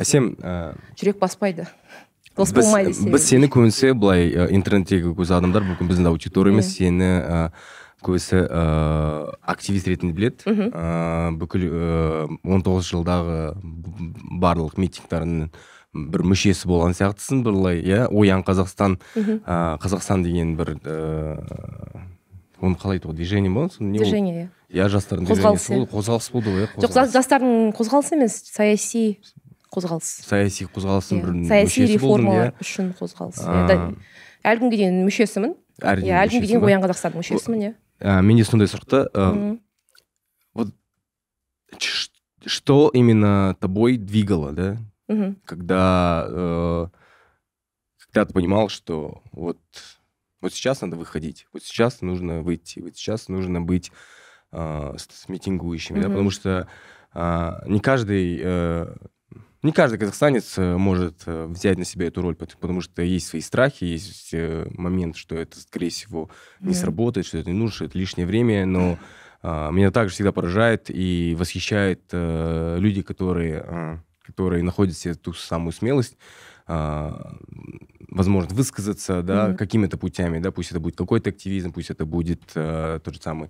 әсем ә... жүрек баспайды дос болмайды біз, біз сені көбінесе былай интернеттегі көз адамдар мүмкін біздің аудиториямыз иә. сені ә, көбісі ә, активист ретінде біледі ә, бүкіл он 19 жылдағы барлық митингтардың бір мүшесі болған сияқтысың былай иә оян қазақстан ә, қазақстан деген бір ә, оны қалай айтуға движение болады движение иә иә жастардың қозғалыс қозғалыс болды ғой иә жоқ жастардың қозғалысы емес саяси қозғалыс саяси қозғалыстың иә. бір саяси реформалар иә. үшін қозғалыс әлі күнге дейін мүшесімін иә әлі күнге дейін оян қазақстанның мүшесімін иә менде сондай сұрақ та вот что именно тобой двигало да когда э, когда ты понимал что вот вот сейчас надо выходить вот сейчас нужно выйти вот сейчас нужно быть А, с, с митингующими, mm-hmm. да, потому что э, не каждый... Э, не каждый казахстанец э, может э, взять на себя эту роль, потому что есть свои страхи, есть э, момент, что это, скорее всего, не yeah. сработает, что это не нужно, что это лишнее время, но а, меня также всегда поражает и восхищает а, люди, которые, а, которые находят себе ту самую смелость, а, возможно, высказаться, да, mm-hmm. какими-то путями, да, пусть это будет какой-то активизм, пусть это будет тот же самый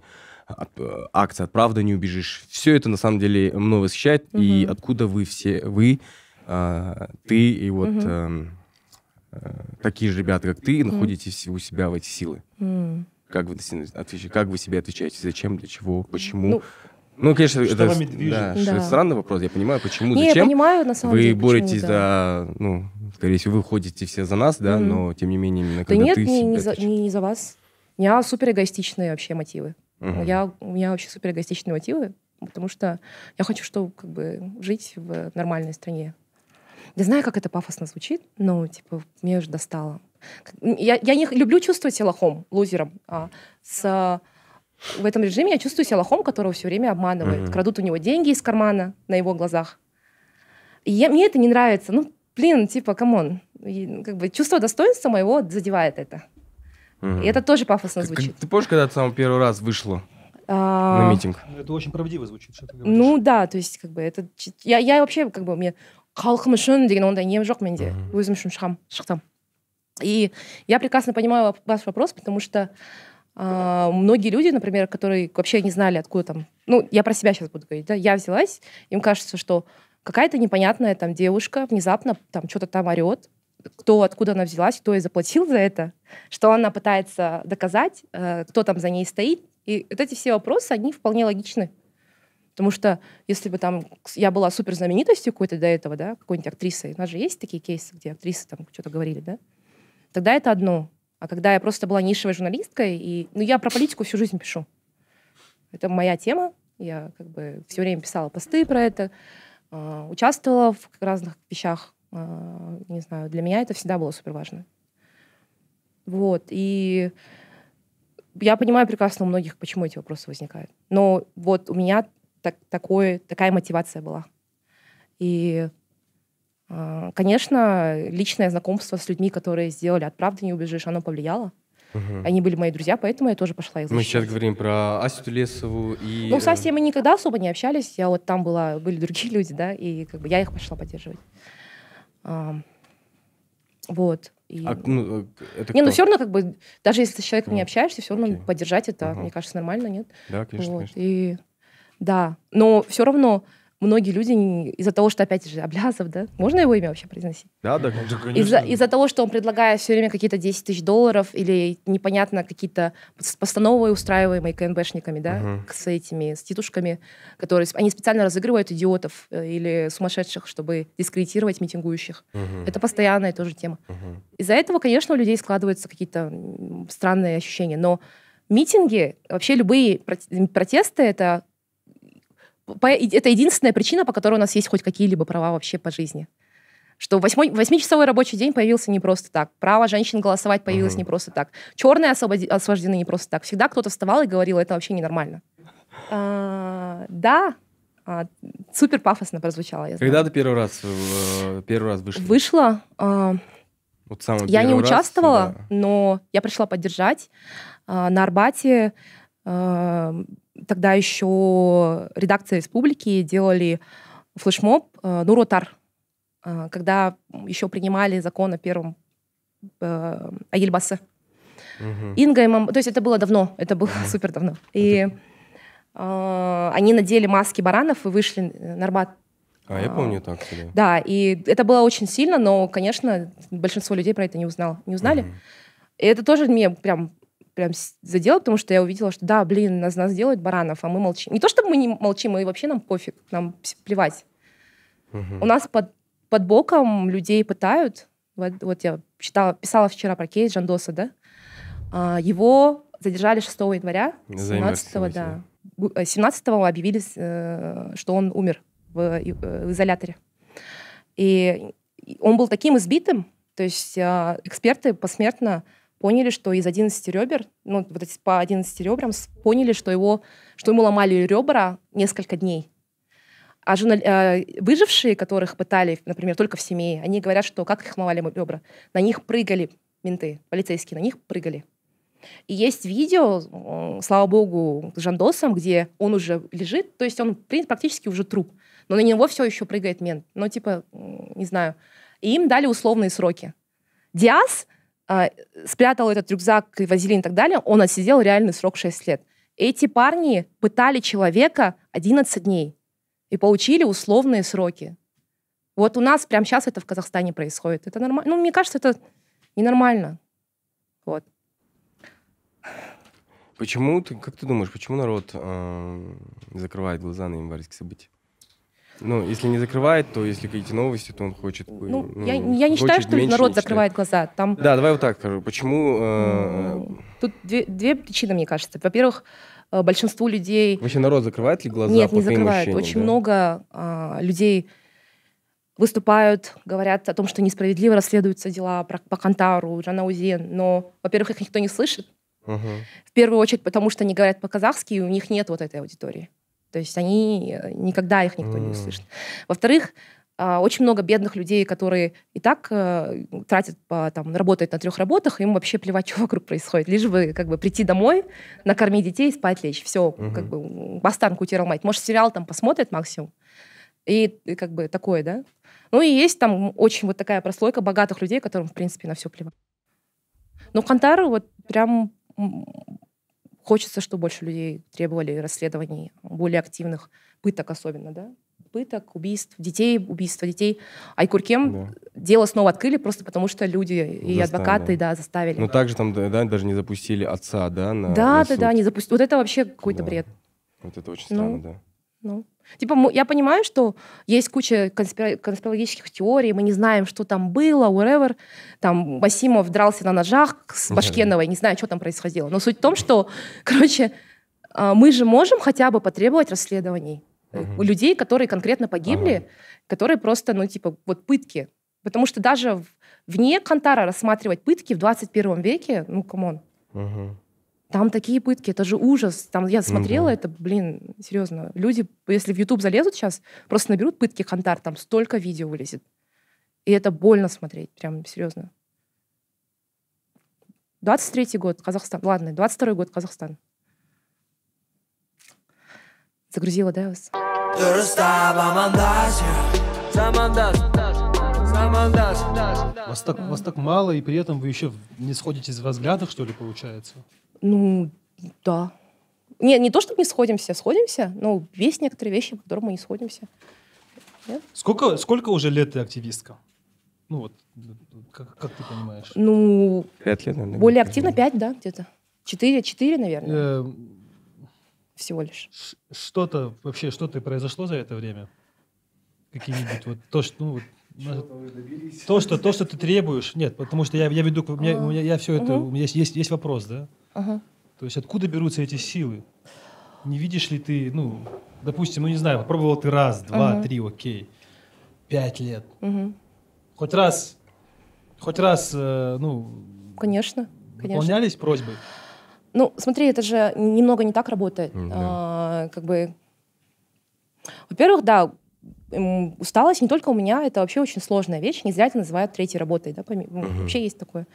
Э, акция «От правды не убежишь». Все это, на самом деле, мной восхищает. Угу. И откуда вы все, вы, э, ты и вот угу. э, э, такие же ребята, как ты, угу. у себя в эти силы? Угу. Как вы, отвечаете, как вы себе отвечаете? Зачем, для чего, почему? Ну, ну, конечно, что это, вами Да, да. это странный вопрос. Я понимаю, почему, Не, зачем. Я понимаю, на самом вы деле, боретесь да. за, ну, скорее всего, вы ходите все за нас, да, mm но тем не менее именно да когда нет, ты не, себя... за, не, не за вас. У меня супер эгоистичные вообще мотивы. Угу. Я, у меня вообще супер эгоистичные мотивы, потому что я хочу, чтобы как бы, жить в нормальной стране. Я знаю, как это пафосно звучит, но типа мне уже достало. Я, я не люблю чувствовать себя лохом, лузером. А с, в этом режиме я чувствую себя лохом, которого все время обманывают. mm Крадут у него деньги из кармана на его глазах. И я, мне это не нравится. Ну, блин, типа, камон. И, как бы чувство достоинства моего задевает это. Угу. И это тоже пафосно звучит. Ты помнишь, когда ты самый первый раз вышла? А... На митинг. Это очень правдиво звучит, что ты говоришь. Ну да, то есть как бы это... Я, я вообще как бы мне халқым үшін деген ондай нем жоқ менде өзім үшін шығам шықтым и я прекрасно понимаю ваш вопрос потому что э, многие люди например которые вообще не знали откуда там ну я про себя сейчас буду говорить да я взялась им кажется что какая-то непонятная там девушка внезапно там что-то там орет кто откуда она взялась, кто и заплатил за это, что она пытается доказать, э, кто там за ней стоит. И вот эти все вопросы, они вполне логичны. Потому что если бы там я была супер знаменитостью какой-то до этого, да, какой-нибудь актрисой, у нас же есть такие кейсы, где актрисы там что-то говорили, да, тогда это одно. А когда я просто была нишевой журналисткой, и, ну, я про политику всю жизнь пишу. Это моя тема. Я как бы все время писала посты про это, а, участвовала в разных вещах, а, не знаю, для меня это всегда было супер важно. Вот, и я понимаю прекрасно у многих, почему эти вопросы возникают. Но вот у меня так, такое, такая мотивация была. И, а, конечно, личное знакомство с людьми, которые сделали «От правды не убежишь», оно повлияло. Угу. Они были мои друзья, поэтому я тоже пошла их защищать. Мы сейчас говорим про Асю Тулесову и... Ну, с Асей мы никогда особо не общались. Я вот там была, были другие люди, да, и как бы я их пошла поддерживать. А, вот. И... А, ну, э, это не, ну, кто? ну все равно как бы, даже если ты с человеком ну, не общаешься, все равно окей. поддержать это, угу. мне кажется, нормально, нет? Да, конечно, вот. конечно. И да, но все равно многие люди из-за того, что опять же Аблязов, да, можно его имя вообще произносить? Да, да, конечно. Из-за, из-за того, что он предлагает все время какие-то 10 тысяч долларов или непонятно какие-то постановы, устраиваемые КНБшниками, да, угу. с этими, с титушками, которые они специально разыгрывают идиотов э, или сумасшедших, чтобы дискредитировать митингующих. Угу. Это постоянная тоже тема. Угу. Из-за этого, конечно, у людей складываются какие-то странные ощущения, но митинги, вообще любые протесты, это это единственная причина, по которой у нас есть хоть какие-либо права вообще по жизни. Что восьмичасовой рабочий день появился не просто так. Право женщин голосовать появилось угу. не просто так. Черные освободи- освобождены не просто так. Всегда кто-то вставал и говорил, это вообще ненормально. А, да, а, супер пафосно прозвучало. Я Когда ты первый раз, э, первый раз вышла? Вышла. А, вот самый я не участвовала, да. но я пришла поддержать. А, на Арбате а, тогда еще редакция «Республики» делали флешмоб э, «Нуротар», э, когда еще принимали закон о первом э, о Ельбасе. Инга и мам... То есть это было давно, это было супер давно. И э, они надели маски баранов и вышли на Арбат а, я а, помню так. Да. да, и это было очень сильно, но, конечно, большинство людей про это не узнало, не узнали. И это тоже мне прям прям задело, потому что я увидела, что да, блин, нас, нас делают баранов, а мы молчим. Не то, чтобы мы не молчим, и вообще нам пофиг, нам плевать. Угу. У нас под, под боком людей пытают. Вот, вот я читала, писала вчера про кейс Жандоса, да? А, его задержали 6 января, 17-го, да. 17-го э, объявили, э, что он умер в, э, в изоляторе. И он был таким избитым, то есть а, эксперты посмертно поняли, что из 11 ребер, ну, вот эти по 11 ребрам, поняли, что, его, что ему ломали ребра несколько дней. А журнал, э, выжившие, которых пытали, например, только в семье, они говорят, что как их ломали ребра. На них прыгали менты, полицейские, на них прыгали. И есть видео, слава богу, с Жандосом, где он уже лежит, то есть он практически уже труп, но на него все еще прыгает мент. Ну, типа, не знаю. И им дали условные сроки. Диас а, спрятал этот рюкзак и возили и так далее, он отсидел реальный срок 6 лет. Эти парни пытали человека 11 дней и получили условные сроки. Вот у нас прямо сейчас это в Казахстане происходит. Это нормально. Ну, мне кажется, это ненормально. Вот. Почему ты, как ты думаешь, почему народ э, закрывает глаза на январьские события? Ну, если не закрывает, то если какие-то новости, то он хочет... Ну, ну я, я не считаю, что народ не закрывает глаза. Там... Да, давай вот так скажу. Э, почему... Э... Ну, тут две, две причины, мне кажется. Во-первых, э, большинству людей... Вообще народ закрывает ли глаза? Нет, не закрывает. Очень да? много э, людей выступают, говорят о том, что несправедливо расследуются дела по Кантару, Жанна Жанаузен, но, во-первых, их никто не слышит. Угу. В первую очередь, потому что они говорят по-казахски, и у них нет вот этой аудитории. То есть они э, никогда их никто mm. не услышит. Во-вторых, а, очень много бедных людей, которые и так э, тратят, там, работают на трех работах, им вообще плевать, что вокруг происходит, лишь бы как бы прийти домой, накормить детей, спать лечь, все, угу. как бы бастанку мать. Может сериал там посмотрит максимум и, и как бы такое, да. Ну и есть там очень вот такая прослойка богатых людей, которым в принципе на все плевать. Но ну, Кантар вот прям Хочется, чтобы больше людей требовали расследований более активных, пыток особенно, да? пыток, убийств, детей, убийства детей. Айкуркем да. дело снова открыли просто потому, что люди и адвокаты, да, заставили. Ну, также там, да, даже не запустили отца, да, на Да, на да, суд. да, не запустили. Вот это вообще какой-то да. бред. Вот это очень ну, странно, ну, да. Ну. Типа, я понимаю, что есть куча конспирологических теорий, мы не знаем, что там было, whatever. Там Басимов дрался на ножах с Башкеновой, не знаю, что там происходило. Но суть в том, что, короче, а, мы же можем хотя бы потребовать расследований у людей, которые конкретно погибли, ага. которые просто, ну, типа, вот пытки. Потому что даже вне Кантара рассматривать пытки в 21 веке, ну, камон. Угу. Там такие пытки, это же ужас. Там я смотрела, ну, это, блин, серьезно. Люди, если в YouTube залезут сейчас, просто наберут пытки Хантар, там столько видео вылезет. И это больно смотреть, прям серьезно. 23-й год, Казахстан. Ладно, 22-й год, Казахстан. Загрузила, да, вас? Вас так, вас так мало, и при этом вы еще не сходитесь в взглядах, что ли, получается? Ну, да. Не, не то, чтобы не сходимся, сходимся, но есть некоторые вещи, по которым мы не сходимся. Нет? Сколько, сколько уже лет ты активистка? Ну вот, как, как ты понимаешь? Ну, пять лет, наверное. Более активно пять, да, где-то. Четыре, четыре, наверное. Э, Всего лишь. Что-то вообще, что-то произошло за это время? Какие-нибудь вот то, что, ну, вот, то, что, то, что ты требуешь, нет, потому что я, я веду, у меня, а, у меня, я все это, у меня есть, есть, есть вопрос, да? Ага. То есть откуда берутся эти силы? Не видишь ли ты, ну, допустим, ну не знаю, попробовал ты раз, два, ага. три, окей, пять лет. Угу. Хоть раз, хоть раз, э, ну... Конечно, конечно. Выполнялись просьбы? Ну, смотри, это же немного не так работает. Mm-hmm. А, как бы, во-первых, да, усталость не только у меня, это вообще очень сложная вещь. Не зря это называют третьей работой, да, помимо... Ну, mm-hmm. вообще есть такое.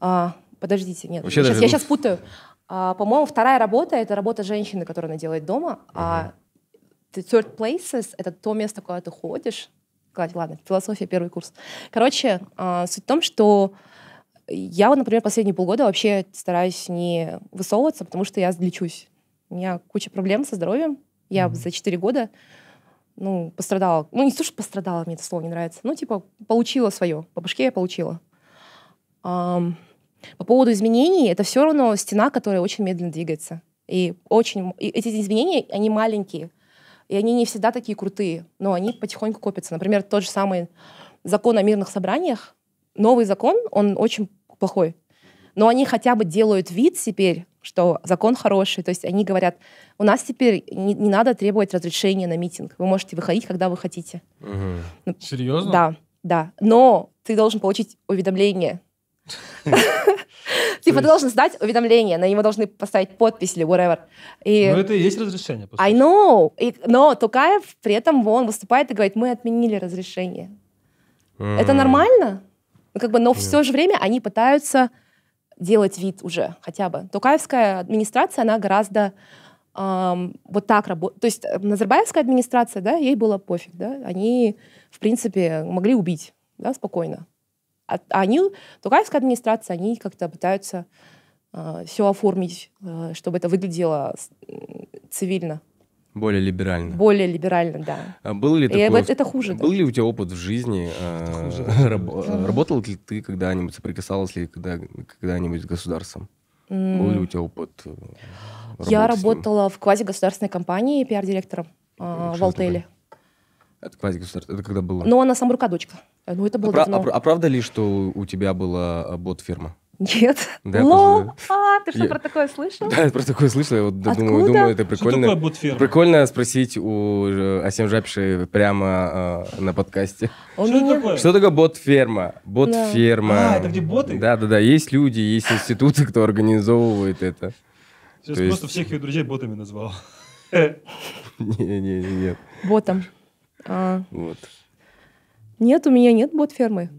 А, Подождите, нет. Вообще я, даже... Ну, сейчас, я сейчас путаю. А, по-моему, вторая работа — это работа женщины, которую она делает дома. Угу. А the third places — это то место, куда ты ходишь. Ладно, философия, первый курс. Короче, а, суть в том, что я, вот, например, последние полгода вообще стараюсь не высовываться, потому что я лечусь. У меня куча проблем со здоровьем. Я mm-hmm. за 4 года ну, пострадала. Ну, не то, что пострадала, мне это слово не нравится. Ну, типа, получила свое. По башке я получила. Um, по поводу изменений, это все равно стена, которая очень медленно двигается. И очень и эти изменения, они маленькие, и они не всегда такие крутые, но они потихоньку копятся. Например, тот же самый закон о мирных собраниях, новый закон, он очень плохой. Но они хотя бы делают вид теперь, что закон хороший. То есть они говорят, у нас теперь не, не надо требовать разрешения на митинг. Вы можете выходить, когда вы хотите. Угу. Ну, Серьезно? Да, да. Но ты должен получить уведомление Типа ты должен сдать уведомление, на него должны поставить подпись или whatever. И... Но ну, это и есть разрешение. I know. И, но Тукаев при этом он выступает и говорит, мы отменили разрешение. Mm. Это нормально? Ну, как бы, но mm. все же время они пытаются делать вид уже хотя бы. Тукаевская администрация, она гораздо эм, вот так работает. То есть э, Назарбаевская администрация, да, ей было пофиг, да, они, в принципе, могли убить, да, спокойно. А, они, Тукаевская администрация, они как-то пытаются э, а, все оформить, э, чтобы это выглядело цивильно. Более либерально. Более либерально, да. А был ли такой, это, это хуже. Был даже. ли у тебя опыт в жизни? А, хуже. Работал ли ты когда-нибудь, соприкасалась ли когда, когда-нибудь с государством? Mm. Был ли у тебя опыт? Э, Я работала в квазигосударственной компании пиар-директором э, в отеле. Такое? Это классика старт. Это когда было? Ну, она рукодочка. Ну, это было а, давно. А, а правда ли, что у тебя была а, бот-фирма? Нет. Да, Лол. А, ты что, я... про такое слышал? Да, я про такое слышал. Я вот Откуда? думаю, думаю, это прикольно. Прикольно спросить у э, Асем Жапши прямо э, на подкасте. что, меня... такое? что такое бот-ферма? Бот-ферма. Да. А, это где боты? Да, да, да. Есть люди, есть институты, кто организовывает это. Сейчас То просто есть... всех ее друзей ботами назвал. Не-не-не. Ботом. А. Вот. Нет, у меня нет бот-фермы.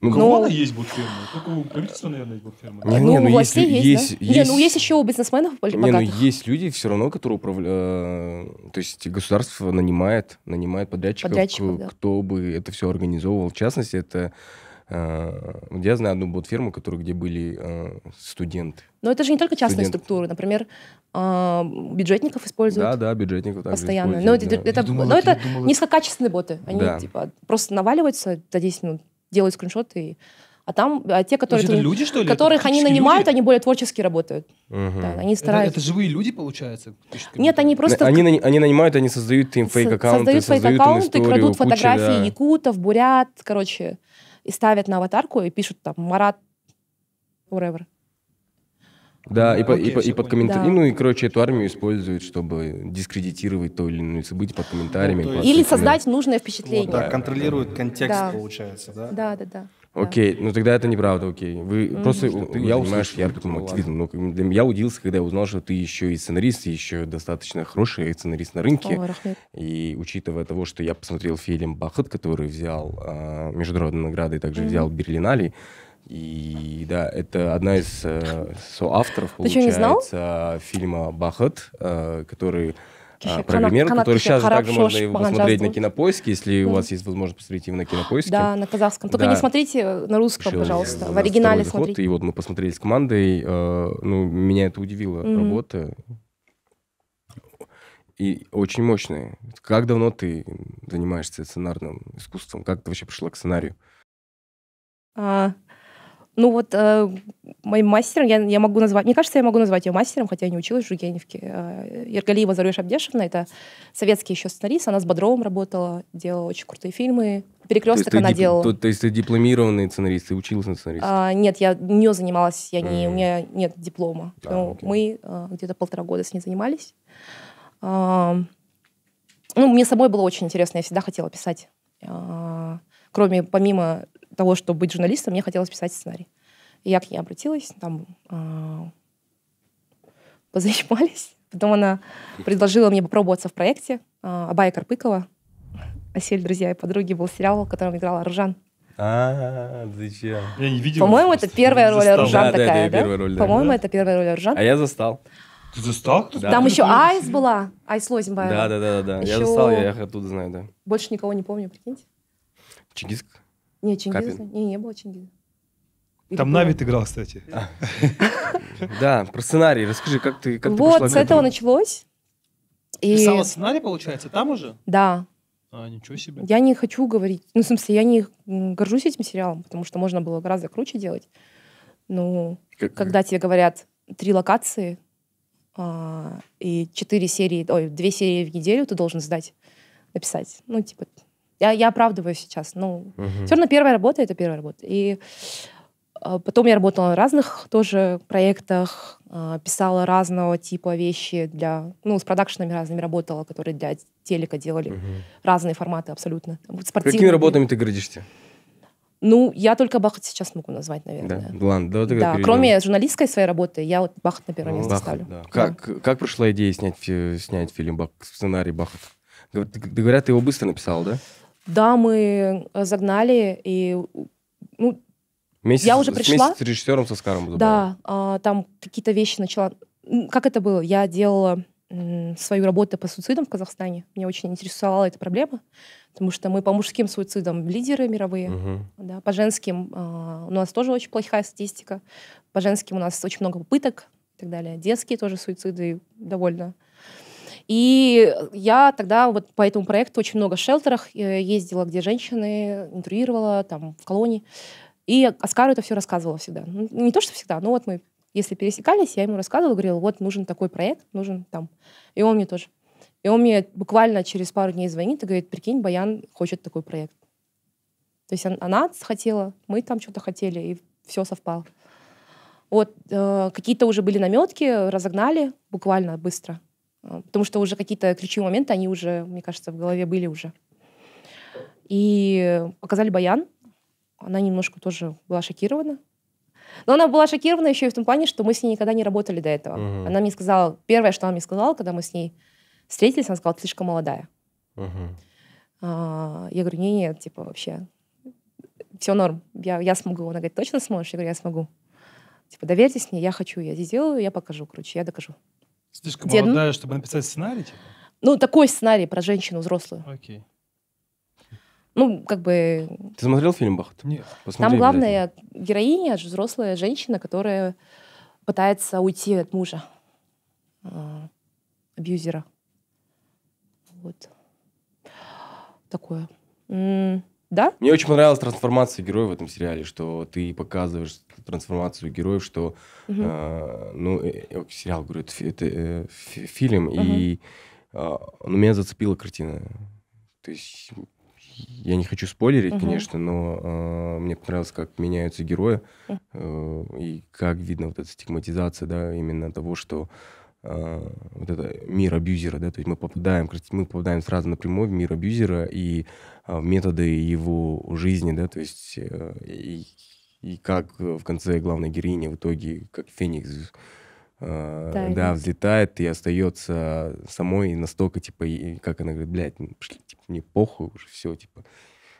Ну, но... она есть бот Только у правительства, наверное, есть бот Не, не, ну, у ну, ну, есть, есть, есть, да? есть... Не, ну, есть еще у бизнесменов богатых. Не, ну, есть люди все равно, которые управляют... Э, то есть государство нанимает, нанимает подрядчиков, подрядчиков к... Э, да. кто бы это все организовывал. В частности, это Э, я знаю одну ботфирму, которую, где были э, студенты. Но это же не только частные студенты. структуры. Например, э, бюджетников используют. Да, да, бюджетников также Постоянно. Но это, да. это, думала, но это думала... низкокачественные боты. Они да. типа просто наваливаются за 10 минут, делают скриншоты и а там а те, которые это люди, что ли? которых это они нанимают, люди? они более творчески работают. Угу. Да, они стараются. Это, это живые люди, получается? Нет, они просто... Они, они, они нанимают, они создают им фейк-аккаунты, создают, создают фейк-аккаунты, крадут куча, фотографии да. якутов, бурят, короче и ставят на аватарку и пишут там «Марат whatever». Да, и, Окей, по, и, и под комментарии Да. Ну и, короче, эту армию используют, чтобы дискредитировать то или иное событие под комментариями. Ну, есть... Или создать нужное впечатление. Вот, да, да, контролируют контекст, да. получается, да? Да, да, да. Окей, да. ну тогда это неправда, окей. Вы mm-hmm. просто что ты я занимаешь ярким активизмом. Ну, я удивился, когда я узнал, что ты еще и сценарист, и еще достаточно хороший сценарист на рынке. Oh, и учитывая того, что я посмотрел фильм Бахат, который взял э, международные награды, и также mm-hmm. взял Берлинале. И да, это одна из э, соавторов, получается, фильма Бахат, э, который программеру, который сейчас также можно его посмотреть на кинопоиске, если у вас есть возможность посмотреть его на кинопоиске. Да, на казахском. Только не смотрите э, на русском, пожалуйста. В оригинале смотрите. И вот мы посмотрели с командой. Э, ну, меня это удивило. Работа и очень мощная. Как давно ты занимаешься сценарным искусством? Как ты вообще пришла к сценарию? А, ну вот э, моим мастером, я, я могу назвать, мне кажется, я могу назвать ее мастером, хотя я не училась в Жугеневке. Э, Ергалиева Заруя Шабдешевна, это советский еще сценарист, она с Бодровым работала, делала очень крутые фильмы. Перекресток она дип... делала. То, то есть ты дипломированный сценарист, ты училась на сценариста? А, нет, я не занималась, я не, mm. у меня нет диплома. А, но ну, мы а, где-то полтора года с ней занимались. А, ну, мне самой было очень интересно, я всегда хотела писать. А, кроме, помимо того, чтобы быть журналистом, мне хотелось писать сценарий. И я к ней обратилась, там э, позанимались. Потом она предложила мне попробоваться в проекте э, Абая Карпыкова. «Осель, друзья и подруги» был сериал, в котором играла Ружан. А, зачем? Я не видел. По-моему, это первая роль Ружан такая, да? По-моему, это первая роль Ружан. А я застал. Ты застал? Там еще Айс была, Айс Лозенбаева. Да, да, да, да. Я застал, я оттуда знаю, да. Больше никого не помню, прикиньте. Чингиск. Не, Чингиза. Не, не было Чингиза. Или Там Навит играл, кстати. А. Да, про сценарий. Расскажи, как ты как Вот, с этого началось. Писала сценарий, получается, там уже? Да. А, ничего себе. Я не хочу говорить. Ну, в смысле, я не горжусь этим сериалом, потому что можно было гораздо круче делать. Ну, как... когда тебе говорят три локации а, и четыре серии, ой, две серии в неделю ты должен сдать, написать. Ну, типа, я, я оправдываю сейчас. Ну, угу. все равно первая работа — это первая работа. И а, Потом я работала в разных тоже проектах, а, писала разного типа вещи для, ну, с продакшенами разными работала, которые для телека делали. Угу. Разные форматы абсолютно. Спортивные. Какими работами ты гордишься? Ну, я только Бахат сейчас могу назвать, наверное. Да, ладно, давай тогда да. Кроме журналистской своей работы, я вот Бахат на первое ну, место Бахат, ставлю. Да. Как, да. как пришла идея снять, э, снять фильм, сценарий Бахат? Говорят, ты его быстро написал, да? Да, мы э, загнали, и ну, Месяц, я уже пришла. Вместе с режиссером со Скаром Дубаем. Да, а, там какие-то вещи начала. Как это было? Я делала свою работу по суицидам в Казахстане. Меня очень интересовала эта проблема, потому что мы по мужским суицидам лидеры мировые, угу. да, по женским э, у нас тоже очень плохая статистика, по женским у нас очень много попыток и так далее. Детские тоже суициды довольно и я тогда вот по этому проекту очень много в шелтерах э, ездила, где женщины, интервьюировала, там, в колонии. И Оскару это все рассказывала всегда. Ну, не то, что всегда, но вот мы, если пересекались, я ему рассказывала, говорила, вот нужен такой проект, нужен там. И он мне тоже. И он мне буквально через пару дней звонит и говорит, прикинь, Баян хочет такой проект. То есть она хотела, мы там что-то хотели, и все совпало. Вот э, какие-то уже были наметки, разогнали буквально быстро. Э, потому что уже какие-то ключевые моменты, они уже, мне кажется, в голове были уже. И показали баян. Она немножко тоже была шокирована. Но она была шокирована еще и в том плане, что мы с ней никогда не работали до этого. Угу. Она мне сказала, первое, что она мне сказала, когда мы с ней встретились, она сказала, ты слишком молодая. Угу. я говорю, нет, нет, типа вообще, все норм, я, я смогу. Она говорит, точно сможешь? Я говорю, я смогу. Типа, доверьтесь мне, я хочу, я сделаю, я покажу, короче, я докажу. Слишком Дед... Ну молодая, чтобы написать сценарий? Типа? Ну, такой сценарий про женщину взрослую. Окей. Ну, как бы... Ты смотрел фильм «Бахт»? Нет. Посмотри, Там главная блядь. героиня, взрослая женщина, которая пытается уйти от мужа, а, абьюзера. Вот. Такое. М да? Мне очень понравилась трансформация героя в этом сериале, что ты показываешь трансформацию героев, что, угу. э, ну, сериал, говорю, это, это э, фильм, угу. и э, ну, меня зацепила картина. То есть я не хочу спойлерить, угу. конечно, но э, мне понравилось, как меняются герои, э, и как видно вот эта стигматизация, да, именно того, что э, вот это мир абьюзера, да, то есть мы попадаем, мы попадаем сразу напрямую в мир абьюзера и э, в методы его жизни, да, то есть э, и и как э, в конце главной героини в итоге, как Феникс, э, да, взлетает и остается самой настолько, типа, и, как она говорит, блядь, ну, типа, мне похуй уже, все, типа.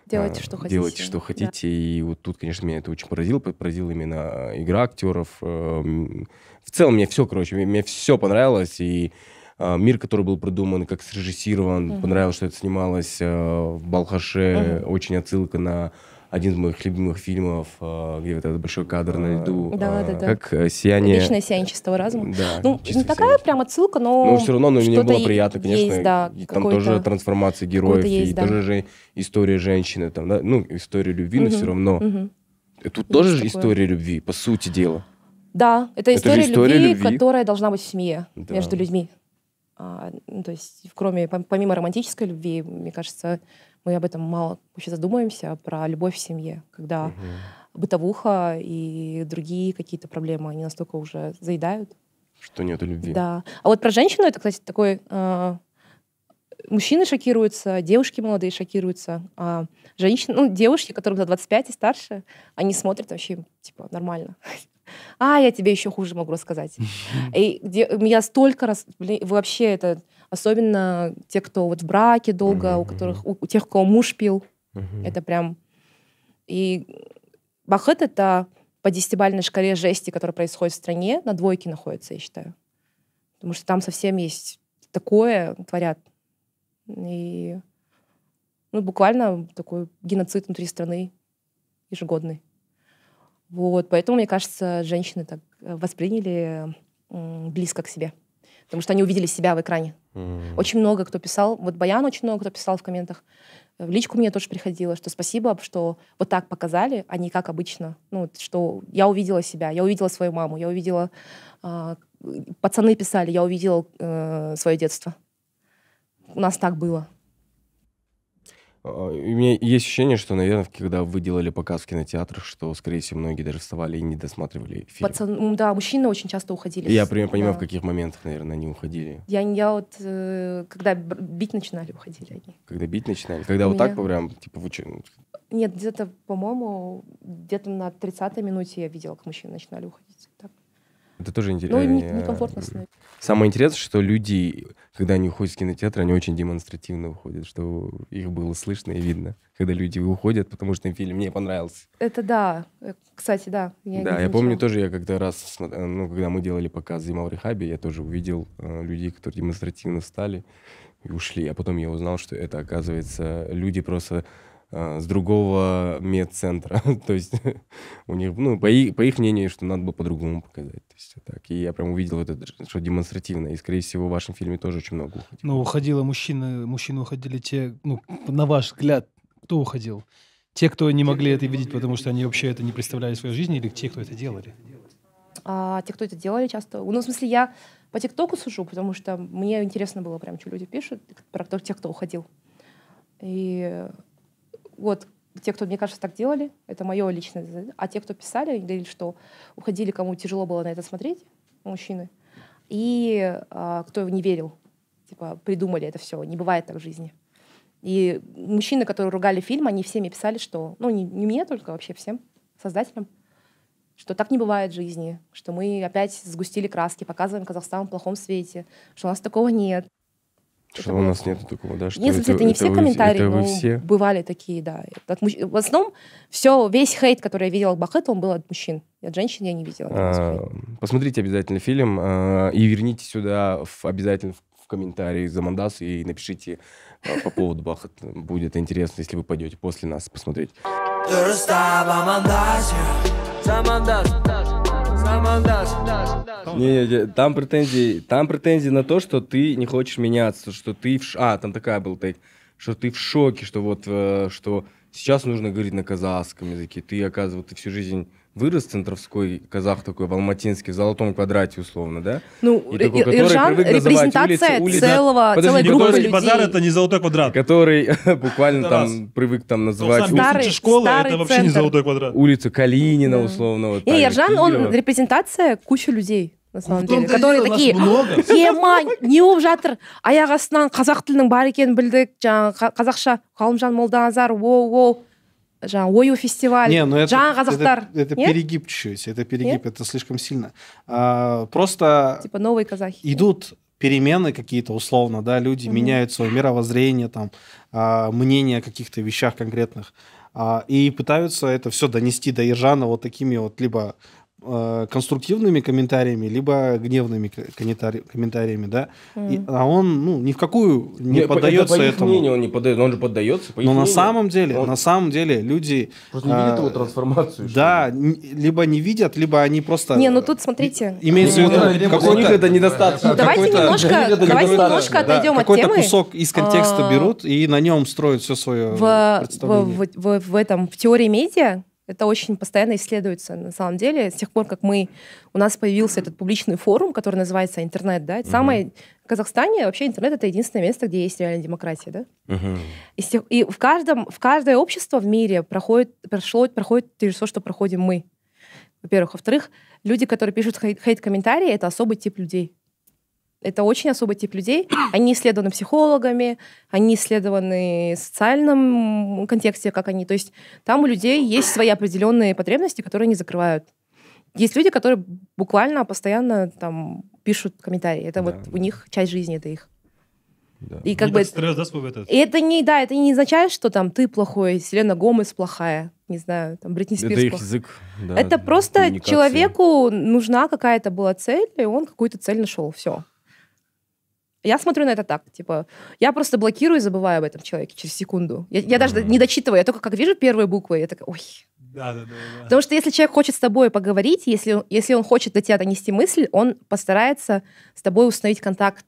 Делайте, а, что хотите. Делайте, что хотите. Да. И вот тут, конечно, меня это очень поразило. Поразила именно игра актеров. Э, в целом мне все, короче, мне все понравилось. И э, мир, который был придуман, как срежиссирован. Mm-hmm. Понравилось, что это снималось в Балхаше. Mm-hmm. Очень отсылка на один из моих любимых фильмов, э, где вот этот большой кадр на льду. А, да, э, да, да. Как э, сияние... Личное сиянничество разума. Да, ну, не такая сияние. прям отсылка, но... Но ну, все равно, но мне было приятно, конечно. Есть, да, и там тоже трансформации героев, есть, и да. тоже же история женщины, там, да, ну, история любви, угу, но все равно. Угу. тут есть тоже же история любви, по сути дела. Да, это история, это история любви, любви, которая должна быть в семье да. между людьми. А, ну, то есть, кроме, помимо романтической любви, мне кажется, мы об этом мало вообще задумаемся, про любовь в семье, когда угу. бытовуха и другие какие-то проблемы, они настолько уже заедают. Что нету любви. Да. А вот про женщину, это, кстати, такой... Э, мужчины шокируются, девушки молодые шокируются. А женщины, ну, девушки, которым за 25 и старше, они смотрят вообще, типа, нормально. А, я тебе еще хуже могу рассказать. И где, меня столько раз... Блин, вообще это Особенно те, кто вот в браке долго, mm-hmm. у которых у, у тех, у кого муж пил. Mm-hmm. Это прям... И бахет — это по десятибалльной шкале жести, которая происходит в стране, на двойке находится, я считаю. Потому что там совсем есть такое, творят. И ну, буквально такой геноцид внутри страны ежегодный. Вот, поэтому, мне кажется, женщины так восприняли близко к себе. Потому что они увидели себя в экране. Mm. Очень много кто писал, вот Баян очень много кто писал в комментах, в личку мне тоже приходило, что спасибо, что вот так показали, а не как обычно. Ну, что я увидела себя, я увидела свою маму, я увидела... Э, пацаны писали, я увидела э, свое детство. У нас так было. У меня есть ощущение, что, наверное, когда вы делали показ в кинотеатрах, что, скорее всего, многие даже вставали и не досматривали фильм. Пацан, да, мужчины очень часто уходили. Я примерно понимаю, да. в каких моментах, наверное, они уходили. Я, я вот, э, когда бить начинали, уходили они. Когда бить начинали? Когда У вот меня... так прям, типа, вы ну, Нет, где-то, по-моему, где-то на 30-й минуте я видела, как мужчины начинали уходить. Это тоже интересно. Ну, им не, э, Самое интересное, что люди, когда они уходят из кинотеатра, они очень демонстративно уходят, что их было слышно и видно, когда люди уходят, потому что им фильм мне понравился. Это да, э, кстати, да. Я да, я ничего. помню тоже, я когда раз, э, ну, когда мы делали показ «Зима в рехабе», я тоже увидел э, людей, которые демонстративно встали и ушли, а потом я узнал, что это, оказывается, люди просто Э, с другого медцентра. То есть у них, ну, по, и, по их мнению, что надо было по-другому показать. То есть, так. И я прям увидел это, что демонстративно. И, скорее всего, в вашем фильме тоже очень много уходило. Ну, уходило мужчины, мужчины уходили те, ну, на ваш взгляд, кто уходил? Те, кто не те, могли это видеть, потому что они вообще это не представляли в своей жизни, или те, кто это делали? А, те, кто это делали, часто... Ну, в смысле, я по ТикТоку сужу, потому что мне интересно было прям, что люди пишут про тех, кто уходил. И вот те, кто, мне кажется, так делали, это мое личное. А те, кто писали, говорили, что уходили, кому тяжело было на это смотреть, мужчины. И а, кто не верил, типа, придумали это все. Не бывает так в жизни. И мужчины, которые ругали фильм, они всеми писали, что, ну, не, не мне только, вообще всем создателям, что так не бывает в жизни, что мы опять сгустили краски, показываем Казахстан в плохом свете, что у нас такого нет. Что у нас нету такого, да? Что Если это, это не все это комментарии, это но ну, все? бывали такие, да. От муж... В основном все, весь хейт, который я видела от Бахет, он был от мужчин. От женщин я не видела. А, посмотрите обязательно фильм а, и верните сюда в, обязательно в, комментарии за Мандас и напишите а, по поводу Бахет. Будет интересно, если вы пойдете после нас посмотреть командаж. Не, не, там претензии, там претензии на то, что ты не хочешь меняться, что ты в... Ш... А, там такая был тейк, что ты в шоке, что вот, э, что сейчас нужно говорить на казахском языке, ты, оказывается, всю жизнь вырос центровской казах такой в Алматинске, в золотом квадрате условно, да? Ну, и такой, Иржан, репрезентация улицы, улица, целого, подожди, целой группы людей. базар — это не золотой квадрат. Который буквально там привык там называть... старый, улицы, школа это вообще не золотой квадрат. Улица Калинина условно. Вот, не, Иржан, он репрезентация кучи людей на ну, самом деле, которые такие, «А, ема, не болып жатыр, аяқ астынан қазақ тілінің бар екенін білдік, жаңағы қазақша, ғалымжан молданазар, воу, воу, жаңағы ою фестиваль не, ну это, жаңа қазақтар это, это перегиб чуть-чуть это перегиб нет? это слишком сильно а, просто типа новые казахи идут перемены какие-то условно да люди угу. меняют свое мировоззрение там а, мнение о каких-то вещах конкретных а, и пытаются это все донести до Ержана вот такими вот либо Э, конструктивными комментариями, либо гневными комментариями, да. Mm. И, а он, ну, ни в какую не, не поддается это по их этому. Мнению он не поддается, он же поддается. По Но мнению. на самом деле, он... на самом деле люди просто не видят а, его трансформацию. Да, либо не видят, либо они просто. Не, ну тут смотрите. Имеется в виду какой-то это недостаток. Ну, давайте немножко, давайте немножко отойдем от темы. Какой-то кусок из контекста а. берут и на нем строят все свое представление. в этом в теории медиа это очень постоянно исследуется, на самом деле. С тех пор, как мы, у нас появился этот публичный форум, который называется интернет, да, это самое... В Казахстане вообще интернет — это единственное место, где есть реальная демократия, да? И, тех, и в, каждом, в каждое общество в мире проходит, прошло, проходит то же, что проходим мы, во-первых. Во-вторых, люди, которые пишут хейт-комментарии, это особый тип людей это очень особый тип людей. Они исследованы психологами, они исследованы в социальном контексте, как они. То есть там у людей есть свои определенные потребности, которые они закрывают. Есть люди, которые буквально постоянно там пишут комментарии. Это да, вот да. у них часть жизни, это их. Да. И как Мне ну, бы стресс, да, свой этот. И это не, да, это не означает, что там ты плохой, Селена Гомес плохая, не знаю, там Бритни Спирс. Это их язык. Да, это просто человеку нужна какая-то была цель, и он какую-то цель нашел, все. Я смотрю на это так, типа, я просто блокирую и забываю об этом человеке через секунду. Я, я даже не дочитываю, я только как вижу первые буквы, я такая, ой. Да, да, да, Потому что если человек хочет с тобой поговорить, если, если он хочет до тебя донести мысль, он постарается с тобой установить контакт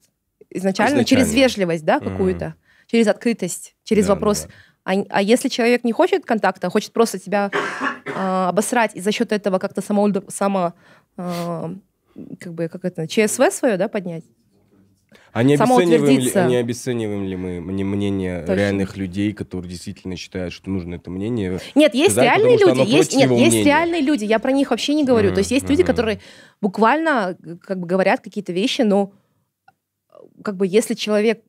изначально, изначально. через вежливость, да, какую-то, mm-hmm. через открытость, через да, вопрос. Да, да. А, а если человек не хочет контакта, а хочет просто тебя э, обосрать и за счет этого как-то само, само э, как бы как это ЧСВ свое, да, поднять, а не обесцениваем, ли, а не обесцениваем ли мы мнение Точно. реальных людей, которые действительно считают, что нужно это мнение? Нет, есть сказать, реальные люди, есть, нет, есть реальные люди. Я про них вообще не говорю. Mm-hmm. То есть есть mm-hmm. люди, которые буквально как бы говорят какие-то вещи, но как бы если человек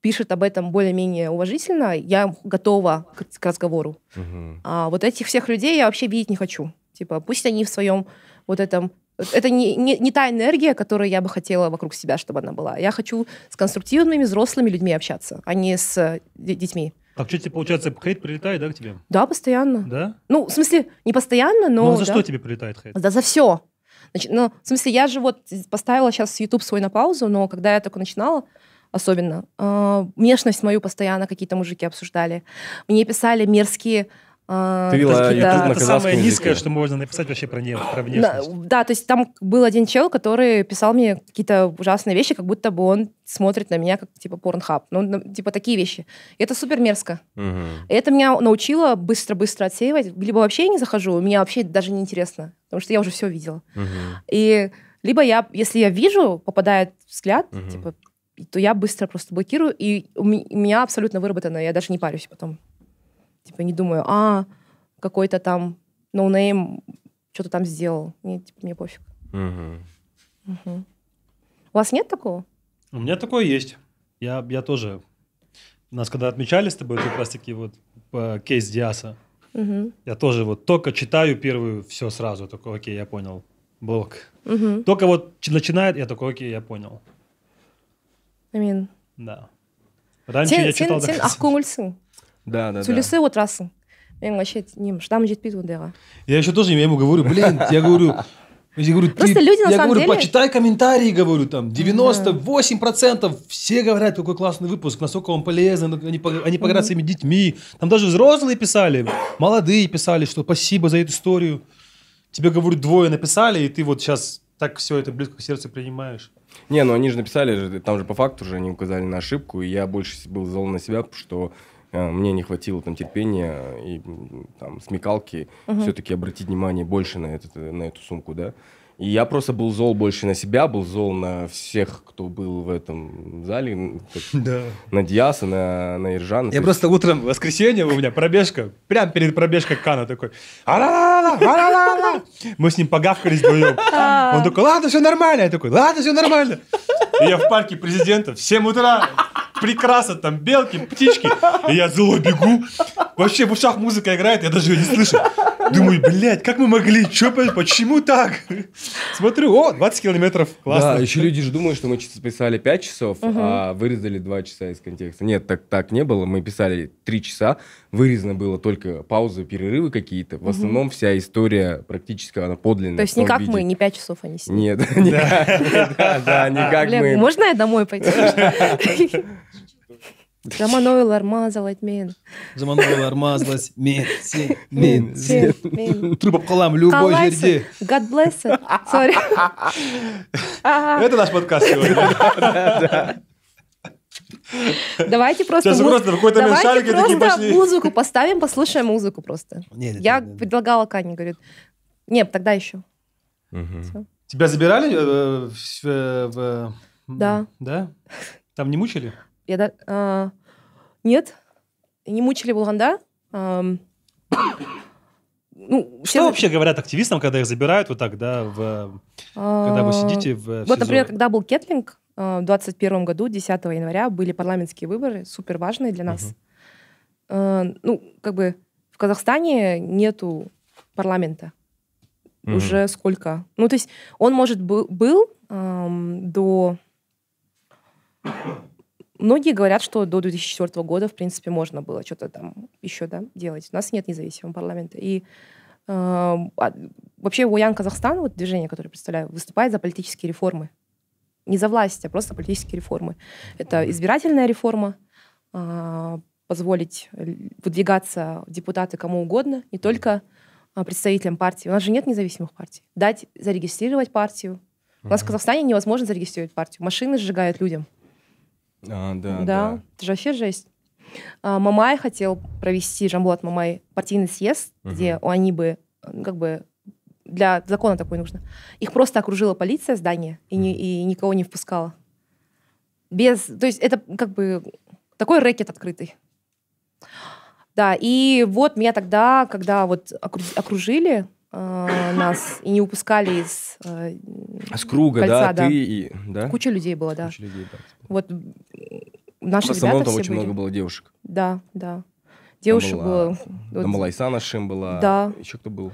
пишет об этом более-менее уважительно, я готова к, к разговору. Угу. А вот этих всех людей я вообще видеть не хочу. Типа, пусть они в своем вот этом это не, не, не та энергия, которую я бы хотела вокруг себя, чтобы она была. Я хочу с конструктивными взрослыми людьми общаться, а не с э, детьми. А что тебе получается, хейт прилетает, да, к тебе? Да, постоянно. Да? Ну, в смысле, не постоянно, но... Ну, а за да. что тебе прилетает хейт? Да за все. Значит, ну, в смысле, я же вот поставила сейчас YouTube свой на паузу, но когда я только начинала, особенно, э, внешность мою постоянно какие-то мужики обсуждали. Мне писали мерзкие а, вела, какие-то... это самое языке. низкое, что можно написать вообще про, нее, про внешность. Да, то есть там был один чел, который писал мне какие-то ужасные вещи, как будто бы он смотрит на меня как типа порнхаб. Ну, ну, типа такие вещи. И это супер мерзко. Угу. И это меня научило быстро-быстро отсеивать. Либо вообще я не захожу, меня вообще даже не интересно, потому что я уже все видела. Угу. И либо я, если я вижу, попадает взгляд, угу. типа, то я быстро просто блокирую, и у меня абсолютно выработано, я даже не парюсь потом. Типа не думаю, а, какой-то там ноунейм что-то там сделал. Мне, типа, мне пофиг. Угу. Угу. У вас нет такого? У меня такое есть. Я, я тоже. Нас когда отмечали с тобой, как раз таки вот кейс Диаса, угу. я тоже вот только читаю первую, все сразу, такой, окей, я понял, блок. Угу. Только вот начинает, я такой, окей, я понял. I mean. Да. Раньше сен, я читал... Сен, сен, сен да, да, сөйлесе отырасың менің вообще нем шыдамым жетпейді ондайға я еще тоже я ему говорю блин я говорю я говорю, Просто люди, на я самом говорю, деле... почитай комментарии, говорю, там, 98% все говорят, какой классный выпуск, насколько он полезен, они, они поговорят mm-hmm. своими детьми. Там даже взрослые писали, молодые писали, что спасибо за эту историю. Тебе, говорю, двое написали, и ты вот сейчас так все это близко к сердцу принимаешь. Не, ну они же написали, там же по факту же они указали на ошибку, и я больше был зол на себя, что Э, мне не хватило там терпения и там смекалки угу. все-таки обратить внимание больше на, этот, на эту сумку, да. И я просто был зол больше на себя, был зол на всех, кто был в этом зале. Да. На Диаса, на, на Иржана. Я просто утром, в воскресенье у меня пробежка, прям перед пробежкой Кана такой. Мы с ним погавкались вдвоем. А. Он такой, ладно, все нормально. Я такой, ладно, все нормально. И я в парке президента в 7 утра прекрасно, там белки, птички. И я зло бегу. Вообще в ушах музыка играет, я даже ее не слышу. Думаю, блядь, как мы могли? Чё, почему так? Смотрю, о, 20 километров, классно. Да, еще люди же думают, что мы писали 5 часов, угу. а вырезали 2 часа из контекста. Нет, так, так не было. Мы писали 3 часа, вырезано было только паузы, перерывы какие-то. В угу. основном вся история практически, она подлинная. То есть никак виде. мы, не 5 часов они сидят. Нет, да, да, не мы. Можно я домой пойти? Жаман ойлор мазалайт мени жаман ойлор мазалайт мен сен мен сен мен тур болуп калам любой жерде god bless сори это наш подкаст сегодня Давайте просто, Сейчас просто какой-то Давайте просто музыку поставим, послушаем музыку просто. Нет, Я нет, предлагала Кане, говорит, нет, тогда еще. Угу. Тебя забирали э, в... Да. Да? Там не мучили? я да, а, нет, не мучили болғанда а, ну, что все... вообще говорят активистам, когда их забирают вот так, да, в... А... когда вы а, сидите в, в Вот, например, когда был Кетлинг а, в 2021 году, 10 января, были парламентские выборы, супер важные для нас. Угу. Ну, как бы в Казахстане нету парламента угу. уже сколько. Ну, то есть он, может, был, был эм, до Многие говорят, что до 2004 года, в принципе, можно было что-то там еще да, делать. У нас нет независимого парламента. И э, а, вообще Уян Казахстан, вот движение, которое представляю, выступает за политические реформы. Не за власть, а просто политические реформы. Это избирательная реформа, э, позволить выдвигаться депутаты кому угодно, не только а, представителям партии. У нас же нет независимых партий. Дать зарегистрировать партию. У нас в Казахстане невозможно зарегистрировать партию. Машины сжигают людям. А, да, да. да. Это же вообще жесть. А, Мамай хотел провести, Жамбулат Мамай, партийный съезд, угу. где они бы, э, как бы, для закона такой нужно. Их просто окружила полиция здание и, не, и никого не впускала. Без, то есть это как бы такой рэкет открытый. Да, и вот меня тогда, когда вот окружили, э, нас и не упускали из э, а С круга, кольца, да, да, ты и... Да? Куча людей было, да. Куча людей, да. Вот э, наши В основном там очень были. много было девушек. Да, да. Девушек была, было... Вот, там была Шим была. Да. Еще кто был?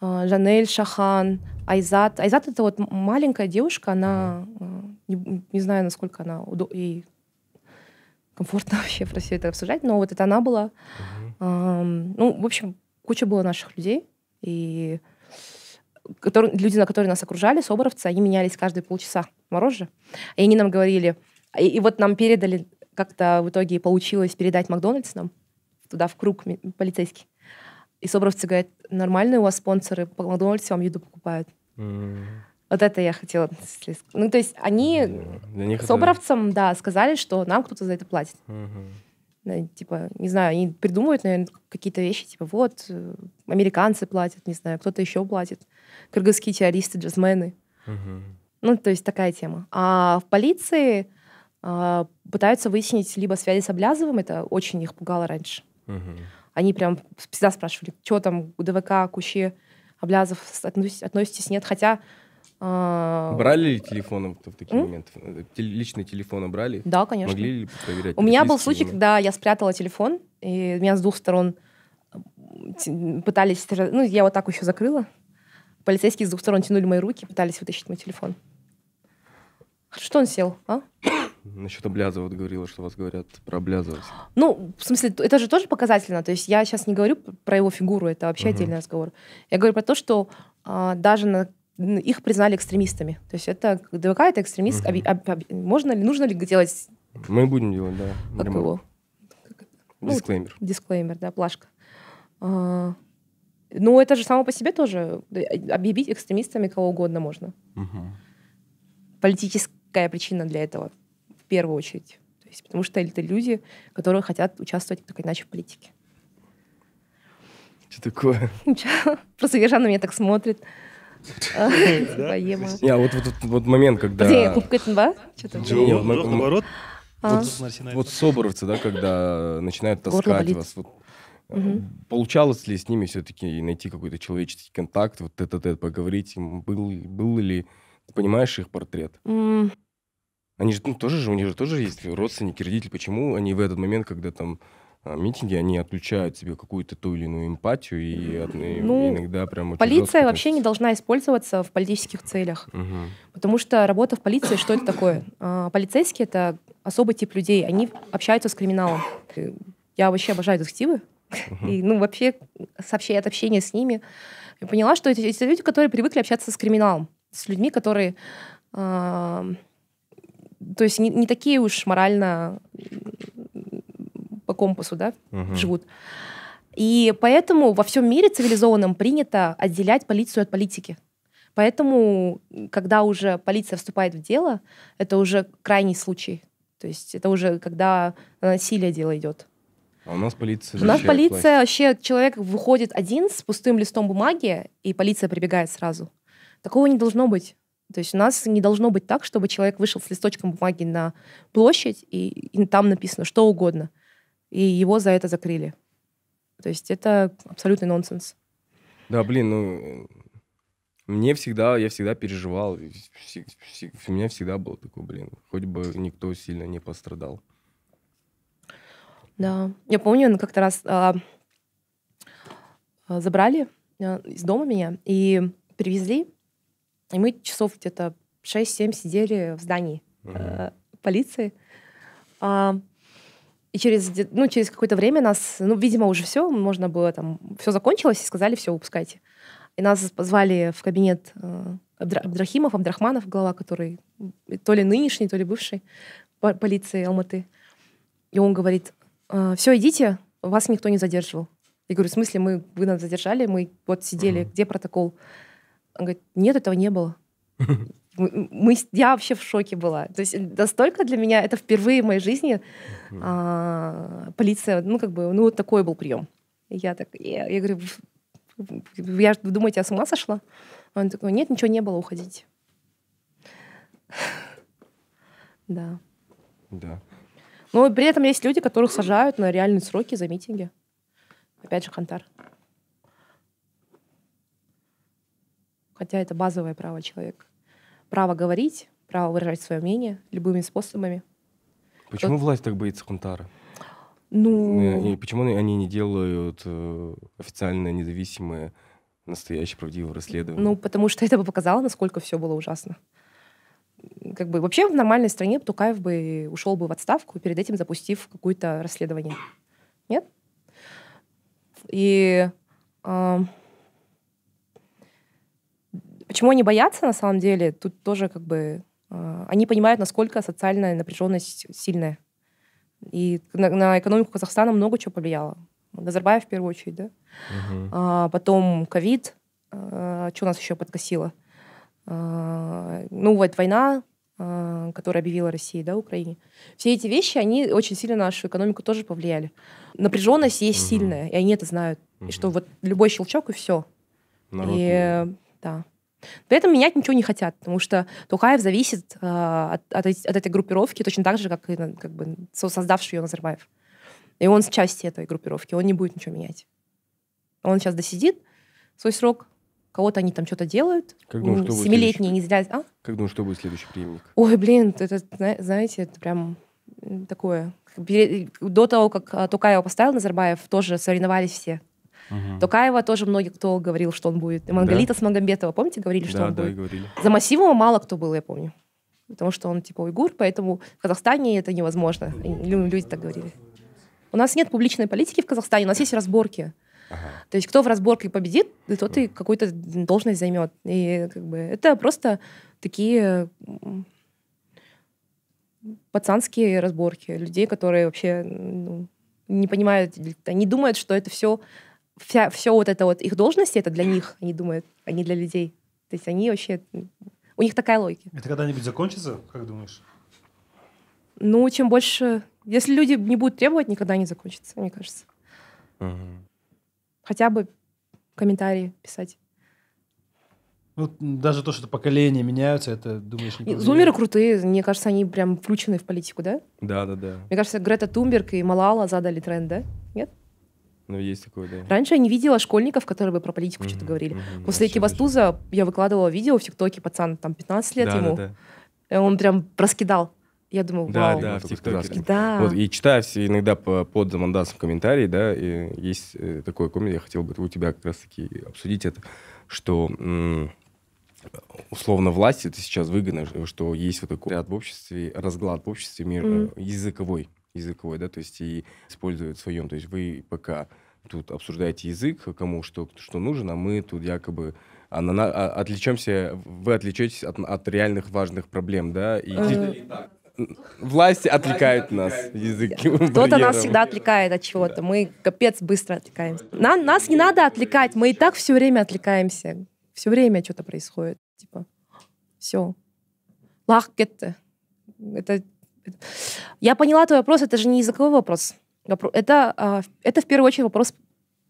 Э, Жанель Шахан, Айзат. Айзат это вот маленькая девушка, она mm не, не знаю, насколько она и комфортно вообще про все это обсуждать, но вот это она была. mm Эм, ну, в общем, куча было наших людей. И которые, люди, на которые нас окружали, соборовцы, они менялись каждые полчаса мороже. И они нам говорили... И, и вот нам передали, как-то в итоге получилось передать Макдональдс нам туда, в круг полицейский. И соборовцы говорят, нормальные у вас спонсоры, по Макдональдсу вам еду покупают. Mm. Вот это я хотела. Ну, то есть они Для них соборовцам, да, сказали, что нам кто-то за это платит. Mm-hmm. Э, типа, не знаю, они придумывают, наверное, какие-то вещи, типа, вот, э, американцы платят, не знаю, кто-то еще платит, кыргызские террористы, джазмены. Угу. Ну, то есть такая тема. А в полиции а, пытаются выяснить либо связи с Облязовым, это очень их пугало раньше. Угу. Они прям всегда спрашивали, что там, ДВК Куще, Облязов, относитесь, нет, хотя а, брали ли телефоны в такие М? моменты? Личные телефоны брали? Да, конечно. Могли ли проверять? У меня был случай, когда я спрятала телефон, и меня с двух сторон пытались... Ну, я вот так еще закрыла. Полицейские с двух сторон тянули мои руки, пытались вытащить мой телефон. Что он сел, а? Насчет Облязова вот говорила, что вас говорят про Облязова. Ну, в смысле, это же тоже показательно. То есть я сейчас не говорю про его фигуру, это вообще угу. отдельный разговор. Я говорю про то, что а, даже на их признали экстремистами. То есть это ДВК это экстремист. Угу. Об, об, можно ли, нужно ли делать? Мы будем делать, да. Как ремонт. его? Ну, дисклеймер. Ну, дисклеймер, да, плашка. А, ну, это же само по себе тоже. Объявить экстремистами кого угодно можно. Угу. Политическая причина для этого в первую очередь. То есть, потому что это люди, которые хотят участвовать так иначе в политике. Что такое? Просто Ержан на меня так смотрит. Я а вот вот момент когда қуып а. вот соборовцы да когда начинают таскать вас Угу. Получалось ли с ними все-таки найти какой-то человеческий контакт, вот это тет поговорить, был, был ли, ты понимаешь их портрет? Mm. Они же ну, тоже же, у них же тоже есть родственники, родители. Почему они в этот момент, когда там а, митинги, они отключают себе какую-то ту или иную эмпатию и, от, и ну, иногда прям очень. Полиция вообще не должна использоваться в политических целях, угу. потому что работа в полиции, что это такое? А, полицейские — это особый тип людей, они общаются с криминалом. Э, я вообще обожаю детективы, и, ну, вообще, сообщая от общения с ними, я поняла, что это, это люди, которые привыкли общаться с криминалом, с людьми, которые... А, то есть не, не такие уж морально по компасу да, угу. живут. И поэтому во всем мире цивилизованным принято отделять полицию от политики. Поэтому, когда уже полиция вступает в дело, это уже крайний случай. То есть это уже когда насилие дело идет. А у нас полиция... У нас полиция власть. вообще, человек выходит один с пустым листом бумаги, и полиция прибегает сразу. Такого не должно быть. То есть у нас не должно быть так, чтобы человек вышел с листочком бумаги на площадь, и, и там написано что угодно и его за это закрыли. То есть это абсолютный нонсенс. Да, блин, ну, мне всегда, я всегда переживал, у меня всегда было такое, блин, хоть бы никто сильно не пострадал. Да, я помню, как-то раз а, а, забрали а, из дома меня и привезли, и мы часов где-то 6-7 сидели в здании угу. а, полиции. А, и через, ну, через какое-то время нас, ну, видимо, уже все, можно было там, все закончилось, и сказали, все, выпускайте. И нас позвали в кабинет э, Абдрахимов, Абдрахманов, глава, который то ли нынешний, то ли бывший полиции Алматы. И он говорит, «Э, все, идите, вас никто не задерживал. Я говорю, в смысле, мы, вы нас задержали, мы вот сидели, где протокол? Он говорит, нет, этого не было. мы, я вообще в шоке была. То есть э, настолько для меня это впервые в моей жизни а, полиция, ну как бы, ну вот такой был прием. Я так, я, я говорю, я вы думаете, я с ума сошла? Он такой, нет, ничего не было, уходить. Да. Да. Но при этом есть люди, которых сажают на реальные сроки за митинги. Опять же, Хантар. Хотя это базовое право человека право говорить, право выражать свое мнение любыми способами. Почему Тот... власть так боится Хунтара? Ну... И почему они не делают э, официально независимое, настоящее, правдивое расследование? Ну, потому что это бы показало, насколько все было ужасно. Как бы вообще в нормальной стране Тукаев бы ушел бы в отставку, перед этим запустив какое-то расследование. Нет? И э, Почему они боятся, на самом деле, тут тоже как бы... А, они понимают, насколько социальная напряженность сильная. И на, на экономику Казахстана много чего повлияло. Назарбаев в первую очередь, да? Угу. А, потом ковид. А, что нас еще подкосило? А, ну, вот война, а, которая объявила Россия, да, Украине. Все эти вещи, они очень сильно на нашу экономику тоже повлияли. Напряженность есть угу. сильная, и они это знают. Угу. И что вот любой щелчок, и все. Народ и, да. При этом менять ничего не хотят, потому что Тухаев зависит э, от, от, от этой группировки точно так же, как и как бы, создавший ее Назарбаев. И он с части этой группировки, он не будет ничего менять. Он сейчас досидит свой срок, кого-то они там что-то делают. Как думаешь, кто Семилетние не зря... А? Как думаешь, что будет следующий преемник? Ой, блин, это, знаете, это прям такое. До того, как э, Тукаева поставил Назарбаев, тоже соревновались все Угу. Токаева тоже многие кто говорил, что он будет. Мангалита да? с Магомбетова, помните, говорили, что да, он да, будет? Говорили. За Масимова мало кто был, я помню. Потому что он типа уйгур, поэтому в Казахстане это невозможно. Люди так говорили. У нас нет публичной политики в Казахстане, у нас есть разборки. Ага. То есть кто в разборке победит, тот и какую-то должность займет. И как бы это просто такие пацанские разборки людей, которые вообще ну, не понимают, они думают, что это все вся, все вот это вот их должности, это для них, они думают, они а для людей. То есть они вообще... У них такая логика. Это когда-нибудь закончится, как думаешь? Ну, чем больше... Если люди не будут требовать, никогда не закончится, мне кажется. Угу. Хотя бы комментарии писать. Ну, даже то, что поколения меняются, это, думаешь, не повлияет. Зумеры крутые, мне кажется, они прям включены в политику, да? Да, да, да. Мне кажется, Грета Тумберг и Малала задали тренд, да? Ну, есть такое, да. Раньше я не видела школьников, которые бы про политику mm-hmm, что-то говорили. Mm-hmm, После Экибастуза я выкладывала видео в ТикТоке, пацан, там, 15 лет да, ему. Да, да. Э, он прям раскидал. Я думаю, вау. Да, да, в ТикТоке. Да. Вот, и читая все иногда под замандасом комментарии, да, и есть э, такое коммент, я хотел бы у тебя как раз-таки обсудить это, что условно власти это сейчас выгодно, что есть вот такой ряд в обществе, разглад в обществе мир, mm-hmm. языковой языковой, да, то есть и используют в своем. То есть вы пока тут обсуждаете язык, кому что, что нужно, а мы тут якобы анана... А, отличаемся, вы отличаетесь от, от реальных важных проблем, да? И... Э, Власти отвлекают нас, язык. Кто-то нас всегда отвлекает от чего-то. Мы капец быстро отвлекаемся. Нам нас не надо отвлекать, мы и так все время отвлекаемся. Все время что-то происходит. Типа, все. Лах кетте. Это я поняла твой вопрос, это же не языковой вопрос. Это, а, это в первую очередь вопрос,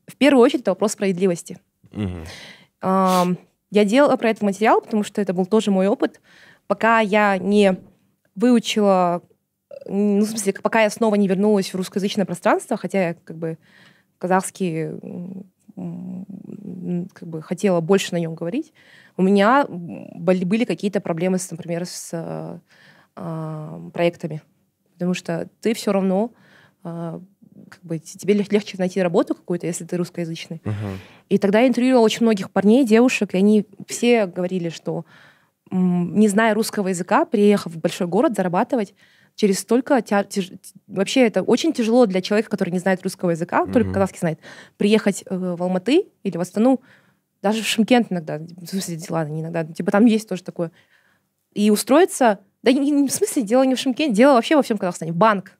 в первую очередь это вопрос справедливости. Угу. Я делала про этот материал, потому что это был тоже мой опыт. Пока я не выучила, ну, в смысле, пока я снова не вернулась в русскоязычное пространство, хотя я как бы казахский как бы хотела больше на нем говорить, у меня были какие-то проблемы, например, с а, э, проектами. Потому что ты все равно э, как бы тебе лег легче найти работу какую-то, если ты русскоязычный. Uh-huh. И тогда я интервьюировала очень многих парней, девушек, и они все говорили, что не зная русского языка, приехав в большой город зарабатывать, через столько тя... тяж... вообще это очень тяжело для человека, который не знает русского языка, uh-huh. только казахский знает, приехать э, в Алматы или в Астану, даже в Шымкент иногда, в смысле, ладно, не иногда, типа там есть тоже такое, и устроиться да не, в смысле, дело не в Шимкенте, дело вообще во всем Казахстане. Банк.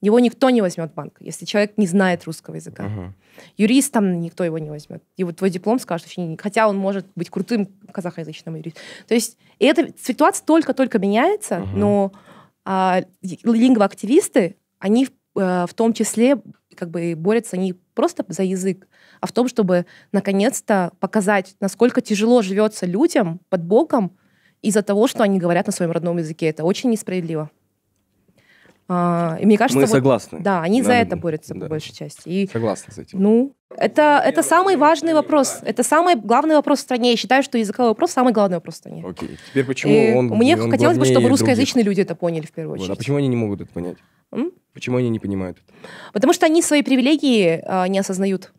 Его никто не возьмет банк, если человек не знает русского языка. Uh-huh. Юристом никто его не возьмет. И вот твой диплом скажет, хотя он может быть крутым казахоязычным юристом. То есть и эта ситуация только-только меняется, uh-huh. но а, лингвоактивисты, они а, в том числе как бы борются не просто за язык, а в том, чтобы наконец-то показать, насколько тяжело живется людям под боком, из-за того, что они говорят на своем родном языке. Это очень несправедливо. А, и мне кажется, мы вот, согласны. Да, они Надо, за это борются да. по большей части. И, согласны с этим. Ну, это, это самый важный вопрос. Это самый главный вопрос в стране. Я считаю, что языковой вопрос самый главный вопрос в стране. Окей. Теперь почему и он Мне он хотелось бы, чтобы русскоязычные других. люди это поняли в первую очередь. Вот. А почему они не могут это понять? М? Почему они не понимают это? Потому что они свои привилегии а, не осознают.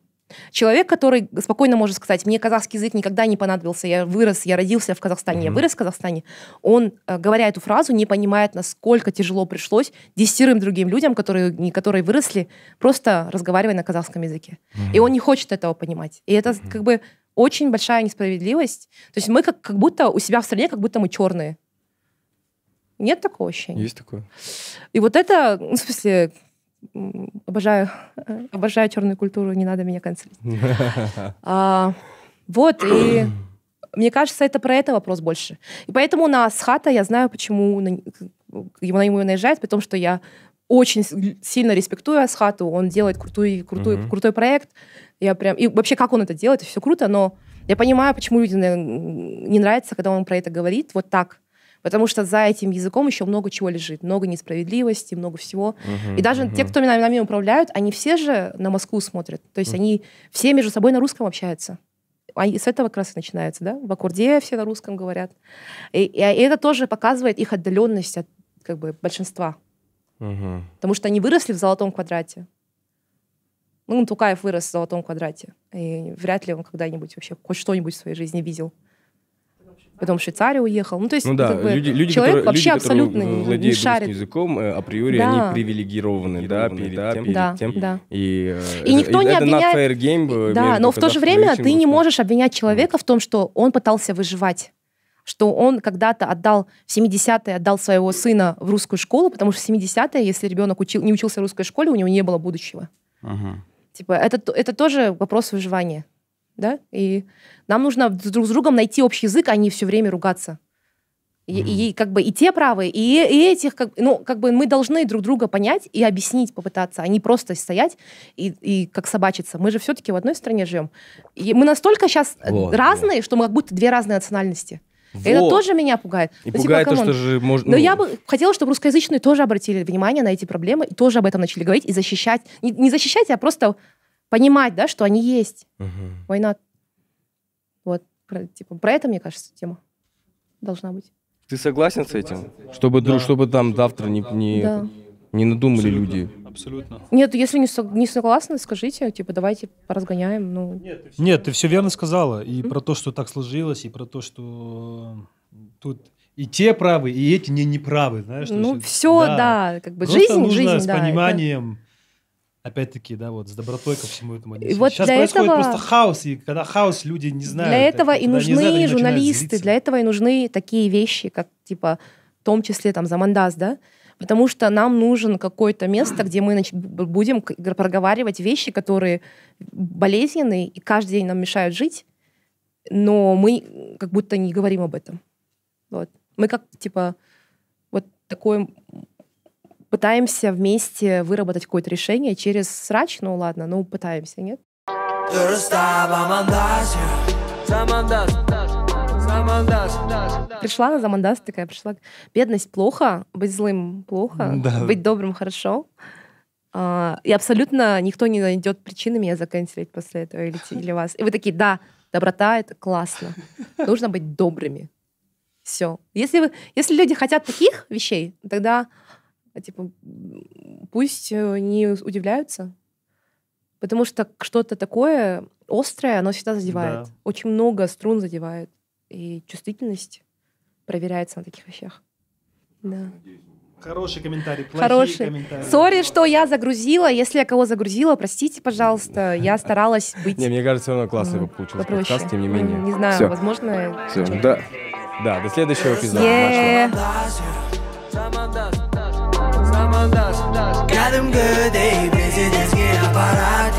Человек, который спокойно может сказать, мне казахский язык никогда не понадобился, я вырос, я родился в Казахстане, mm-hmm. я вырос в Казахстане, он, э, говоря эту фразу, не понимает, насколько тяжело пришлось десятерым другим людям, которые, которые выросли, просто разговаривая на казахском языке. Mm-hmm. И он не хочет этого понимать. И это mm-hmm. как бы очень большая несправедливость. То есть мы как, как будто у себя в стране, как будто мы черные. Нет такого ощущения? Есть такое. И вот это, ну, в смысле, обожаю, э, обожаю черную культуру, не надо меня канцелить. А, вот, и мне кажется, это про это вопрос больше. И поэтому нас Хата, я знаю, почему на, на него наезжает, том, что я очень сильно респектую Асхату, он делает крутой, крутой, uh-huh. крутой проект. Я прям... И вообще, как он это делает, все круто, но я понимаю, почему людям не нравится, когда он про это говорит вот так. Потому что за этим языком еще много чего лежит, много несправедливости, много всего. Uh-huh, и даже uh-huh. те, кто нами, нами управляют, они все же на Москву смотрят. То есть uh-huh. они все между собой на русском общаются. Они, с этого как раз и начинается, да? В Аккорде все на русском говорят. И, и, и это тоже показывает их отдаленность от как бы, большинства. uh Потому что они выросли в золотом квадрате. Ну, Тукаев вырос в золотом квадрате. И вряд ли он когда-нибудь вообще хоть что-нибудь в своей жизни видел потом в Швейцарию уехал. Ну, то есть, ну, да. как бы, люди, люди, человек которые, вообще люди, абсолютно не, не шарит. языком, э, априори да. они привилегированы, да, перед да, тем. Перед да, тем. Да. И, и э, это, никто не это обвиняет... fair game да, но в то же время ты не можешь обвинять человека в том, что он пытался выживать что он когда-то отдал, в 70-е отдал своего сына в русскую школу, потому что в 70-е, если ребенок учил, не учился в русской школе, у него не было будущего. Ага. Типа, это, это тоже вопрос выживания да, и нам нужно друг с другом найти общий язык, а не все время ругаться. И, mm-hmm. и как бы и те правы, и, и этих, как, ну, как бы мы должны друг друга понять и объяснить, попытаться, а не просто стоять и, и как собачиться. Мы же все-таки в одной стране живем. И мы настолько сейчас вот, разные, вот. что мы как будто две разные национальности. Вот. Это тоже меня пугает. И ну, типа, пугает типа, то, что же можно... Но ну... я бы хотела, чтобы русскоязычные тоже обратили внимание на эти проблемы и тоже об этом начали говорить и защищать. Не, не защищать, а просто понимать, да, что они есть. Угу. Why Вот, про, типа, про это, мне кажется, тема должна быть. Ты согласен с этим? Чтобы, да. чтобы там завтра не, не, да. не надумали Абсолютно. люди. Абсолютно. Нет, если не, со, не согласны, скажите, типа, давайте поразгоняем. Ну. Нет, ты все, Нет, ты все верно сказала. И mm про то, что так сложилось, и про то, что тут и те правы, и эти не не правы, знаешь? Ну, все, да. да как бы Просто жизнь, нужно жизнь, с да, пониманием... Это опять-таки, да, вот с добротой ко всему этому И вот Сейчас для происходит этого... просто хаос, и когда хаос, люди не знают. Для этого и нужны знают, журналисты, для этого и нужны такие вещи, как, типа, в том числе, там, Замандас, да, потому что нам нужен какое-то место, где мы будем проговаривать вещи, которые болезненные и каждый день нам мешают жить, но мы как будто не говорим об этом. Вот. Мы как, типа, вот такой пытаемся вместе выработать какое-то решение через срач, ну ладно, ну пытаемся, нет? Пришла на Замандас, такая пришла. Бедность плохо, быть злым плохо, да. быть добрым хорошо. А, и абсолютно никто не найдет причины меня заканчивать после этого или, или вас. И вы такие, да, доброта это классно. Нужно быть добрыми. Все. Если, вы, если люди хотят таких вещей, тогда а, типа, пусть э, не удивляются, потому что что-то такое острое, оно всегда задевает. Да. Очень много струн задевает. И чувствительность проверяется на таких вещах. Да. Хороший комментарий, плохие Хороший. комментарии. Сори, что я загрузила. Если я кого загрузила, простите, пожалуйста. Я старалась быть... Не, мне кажется, все равно классный получился подкаст, тем не менее. Не знаю, Всё. возможно... Все, да. Да, до следующего эпизода. Yeah. ondas. them good, they busy, let's get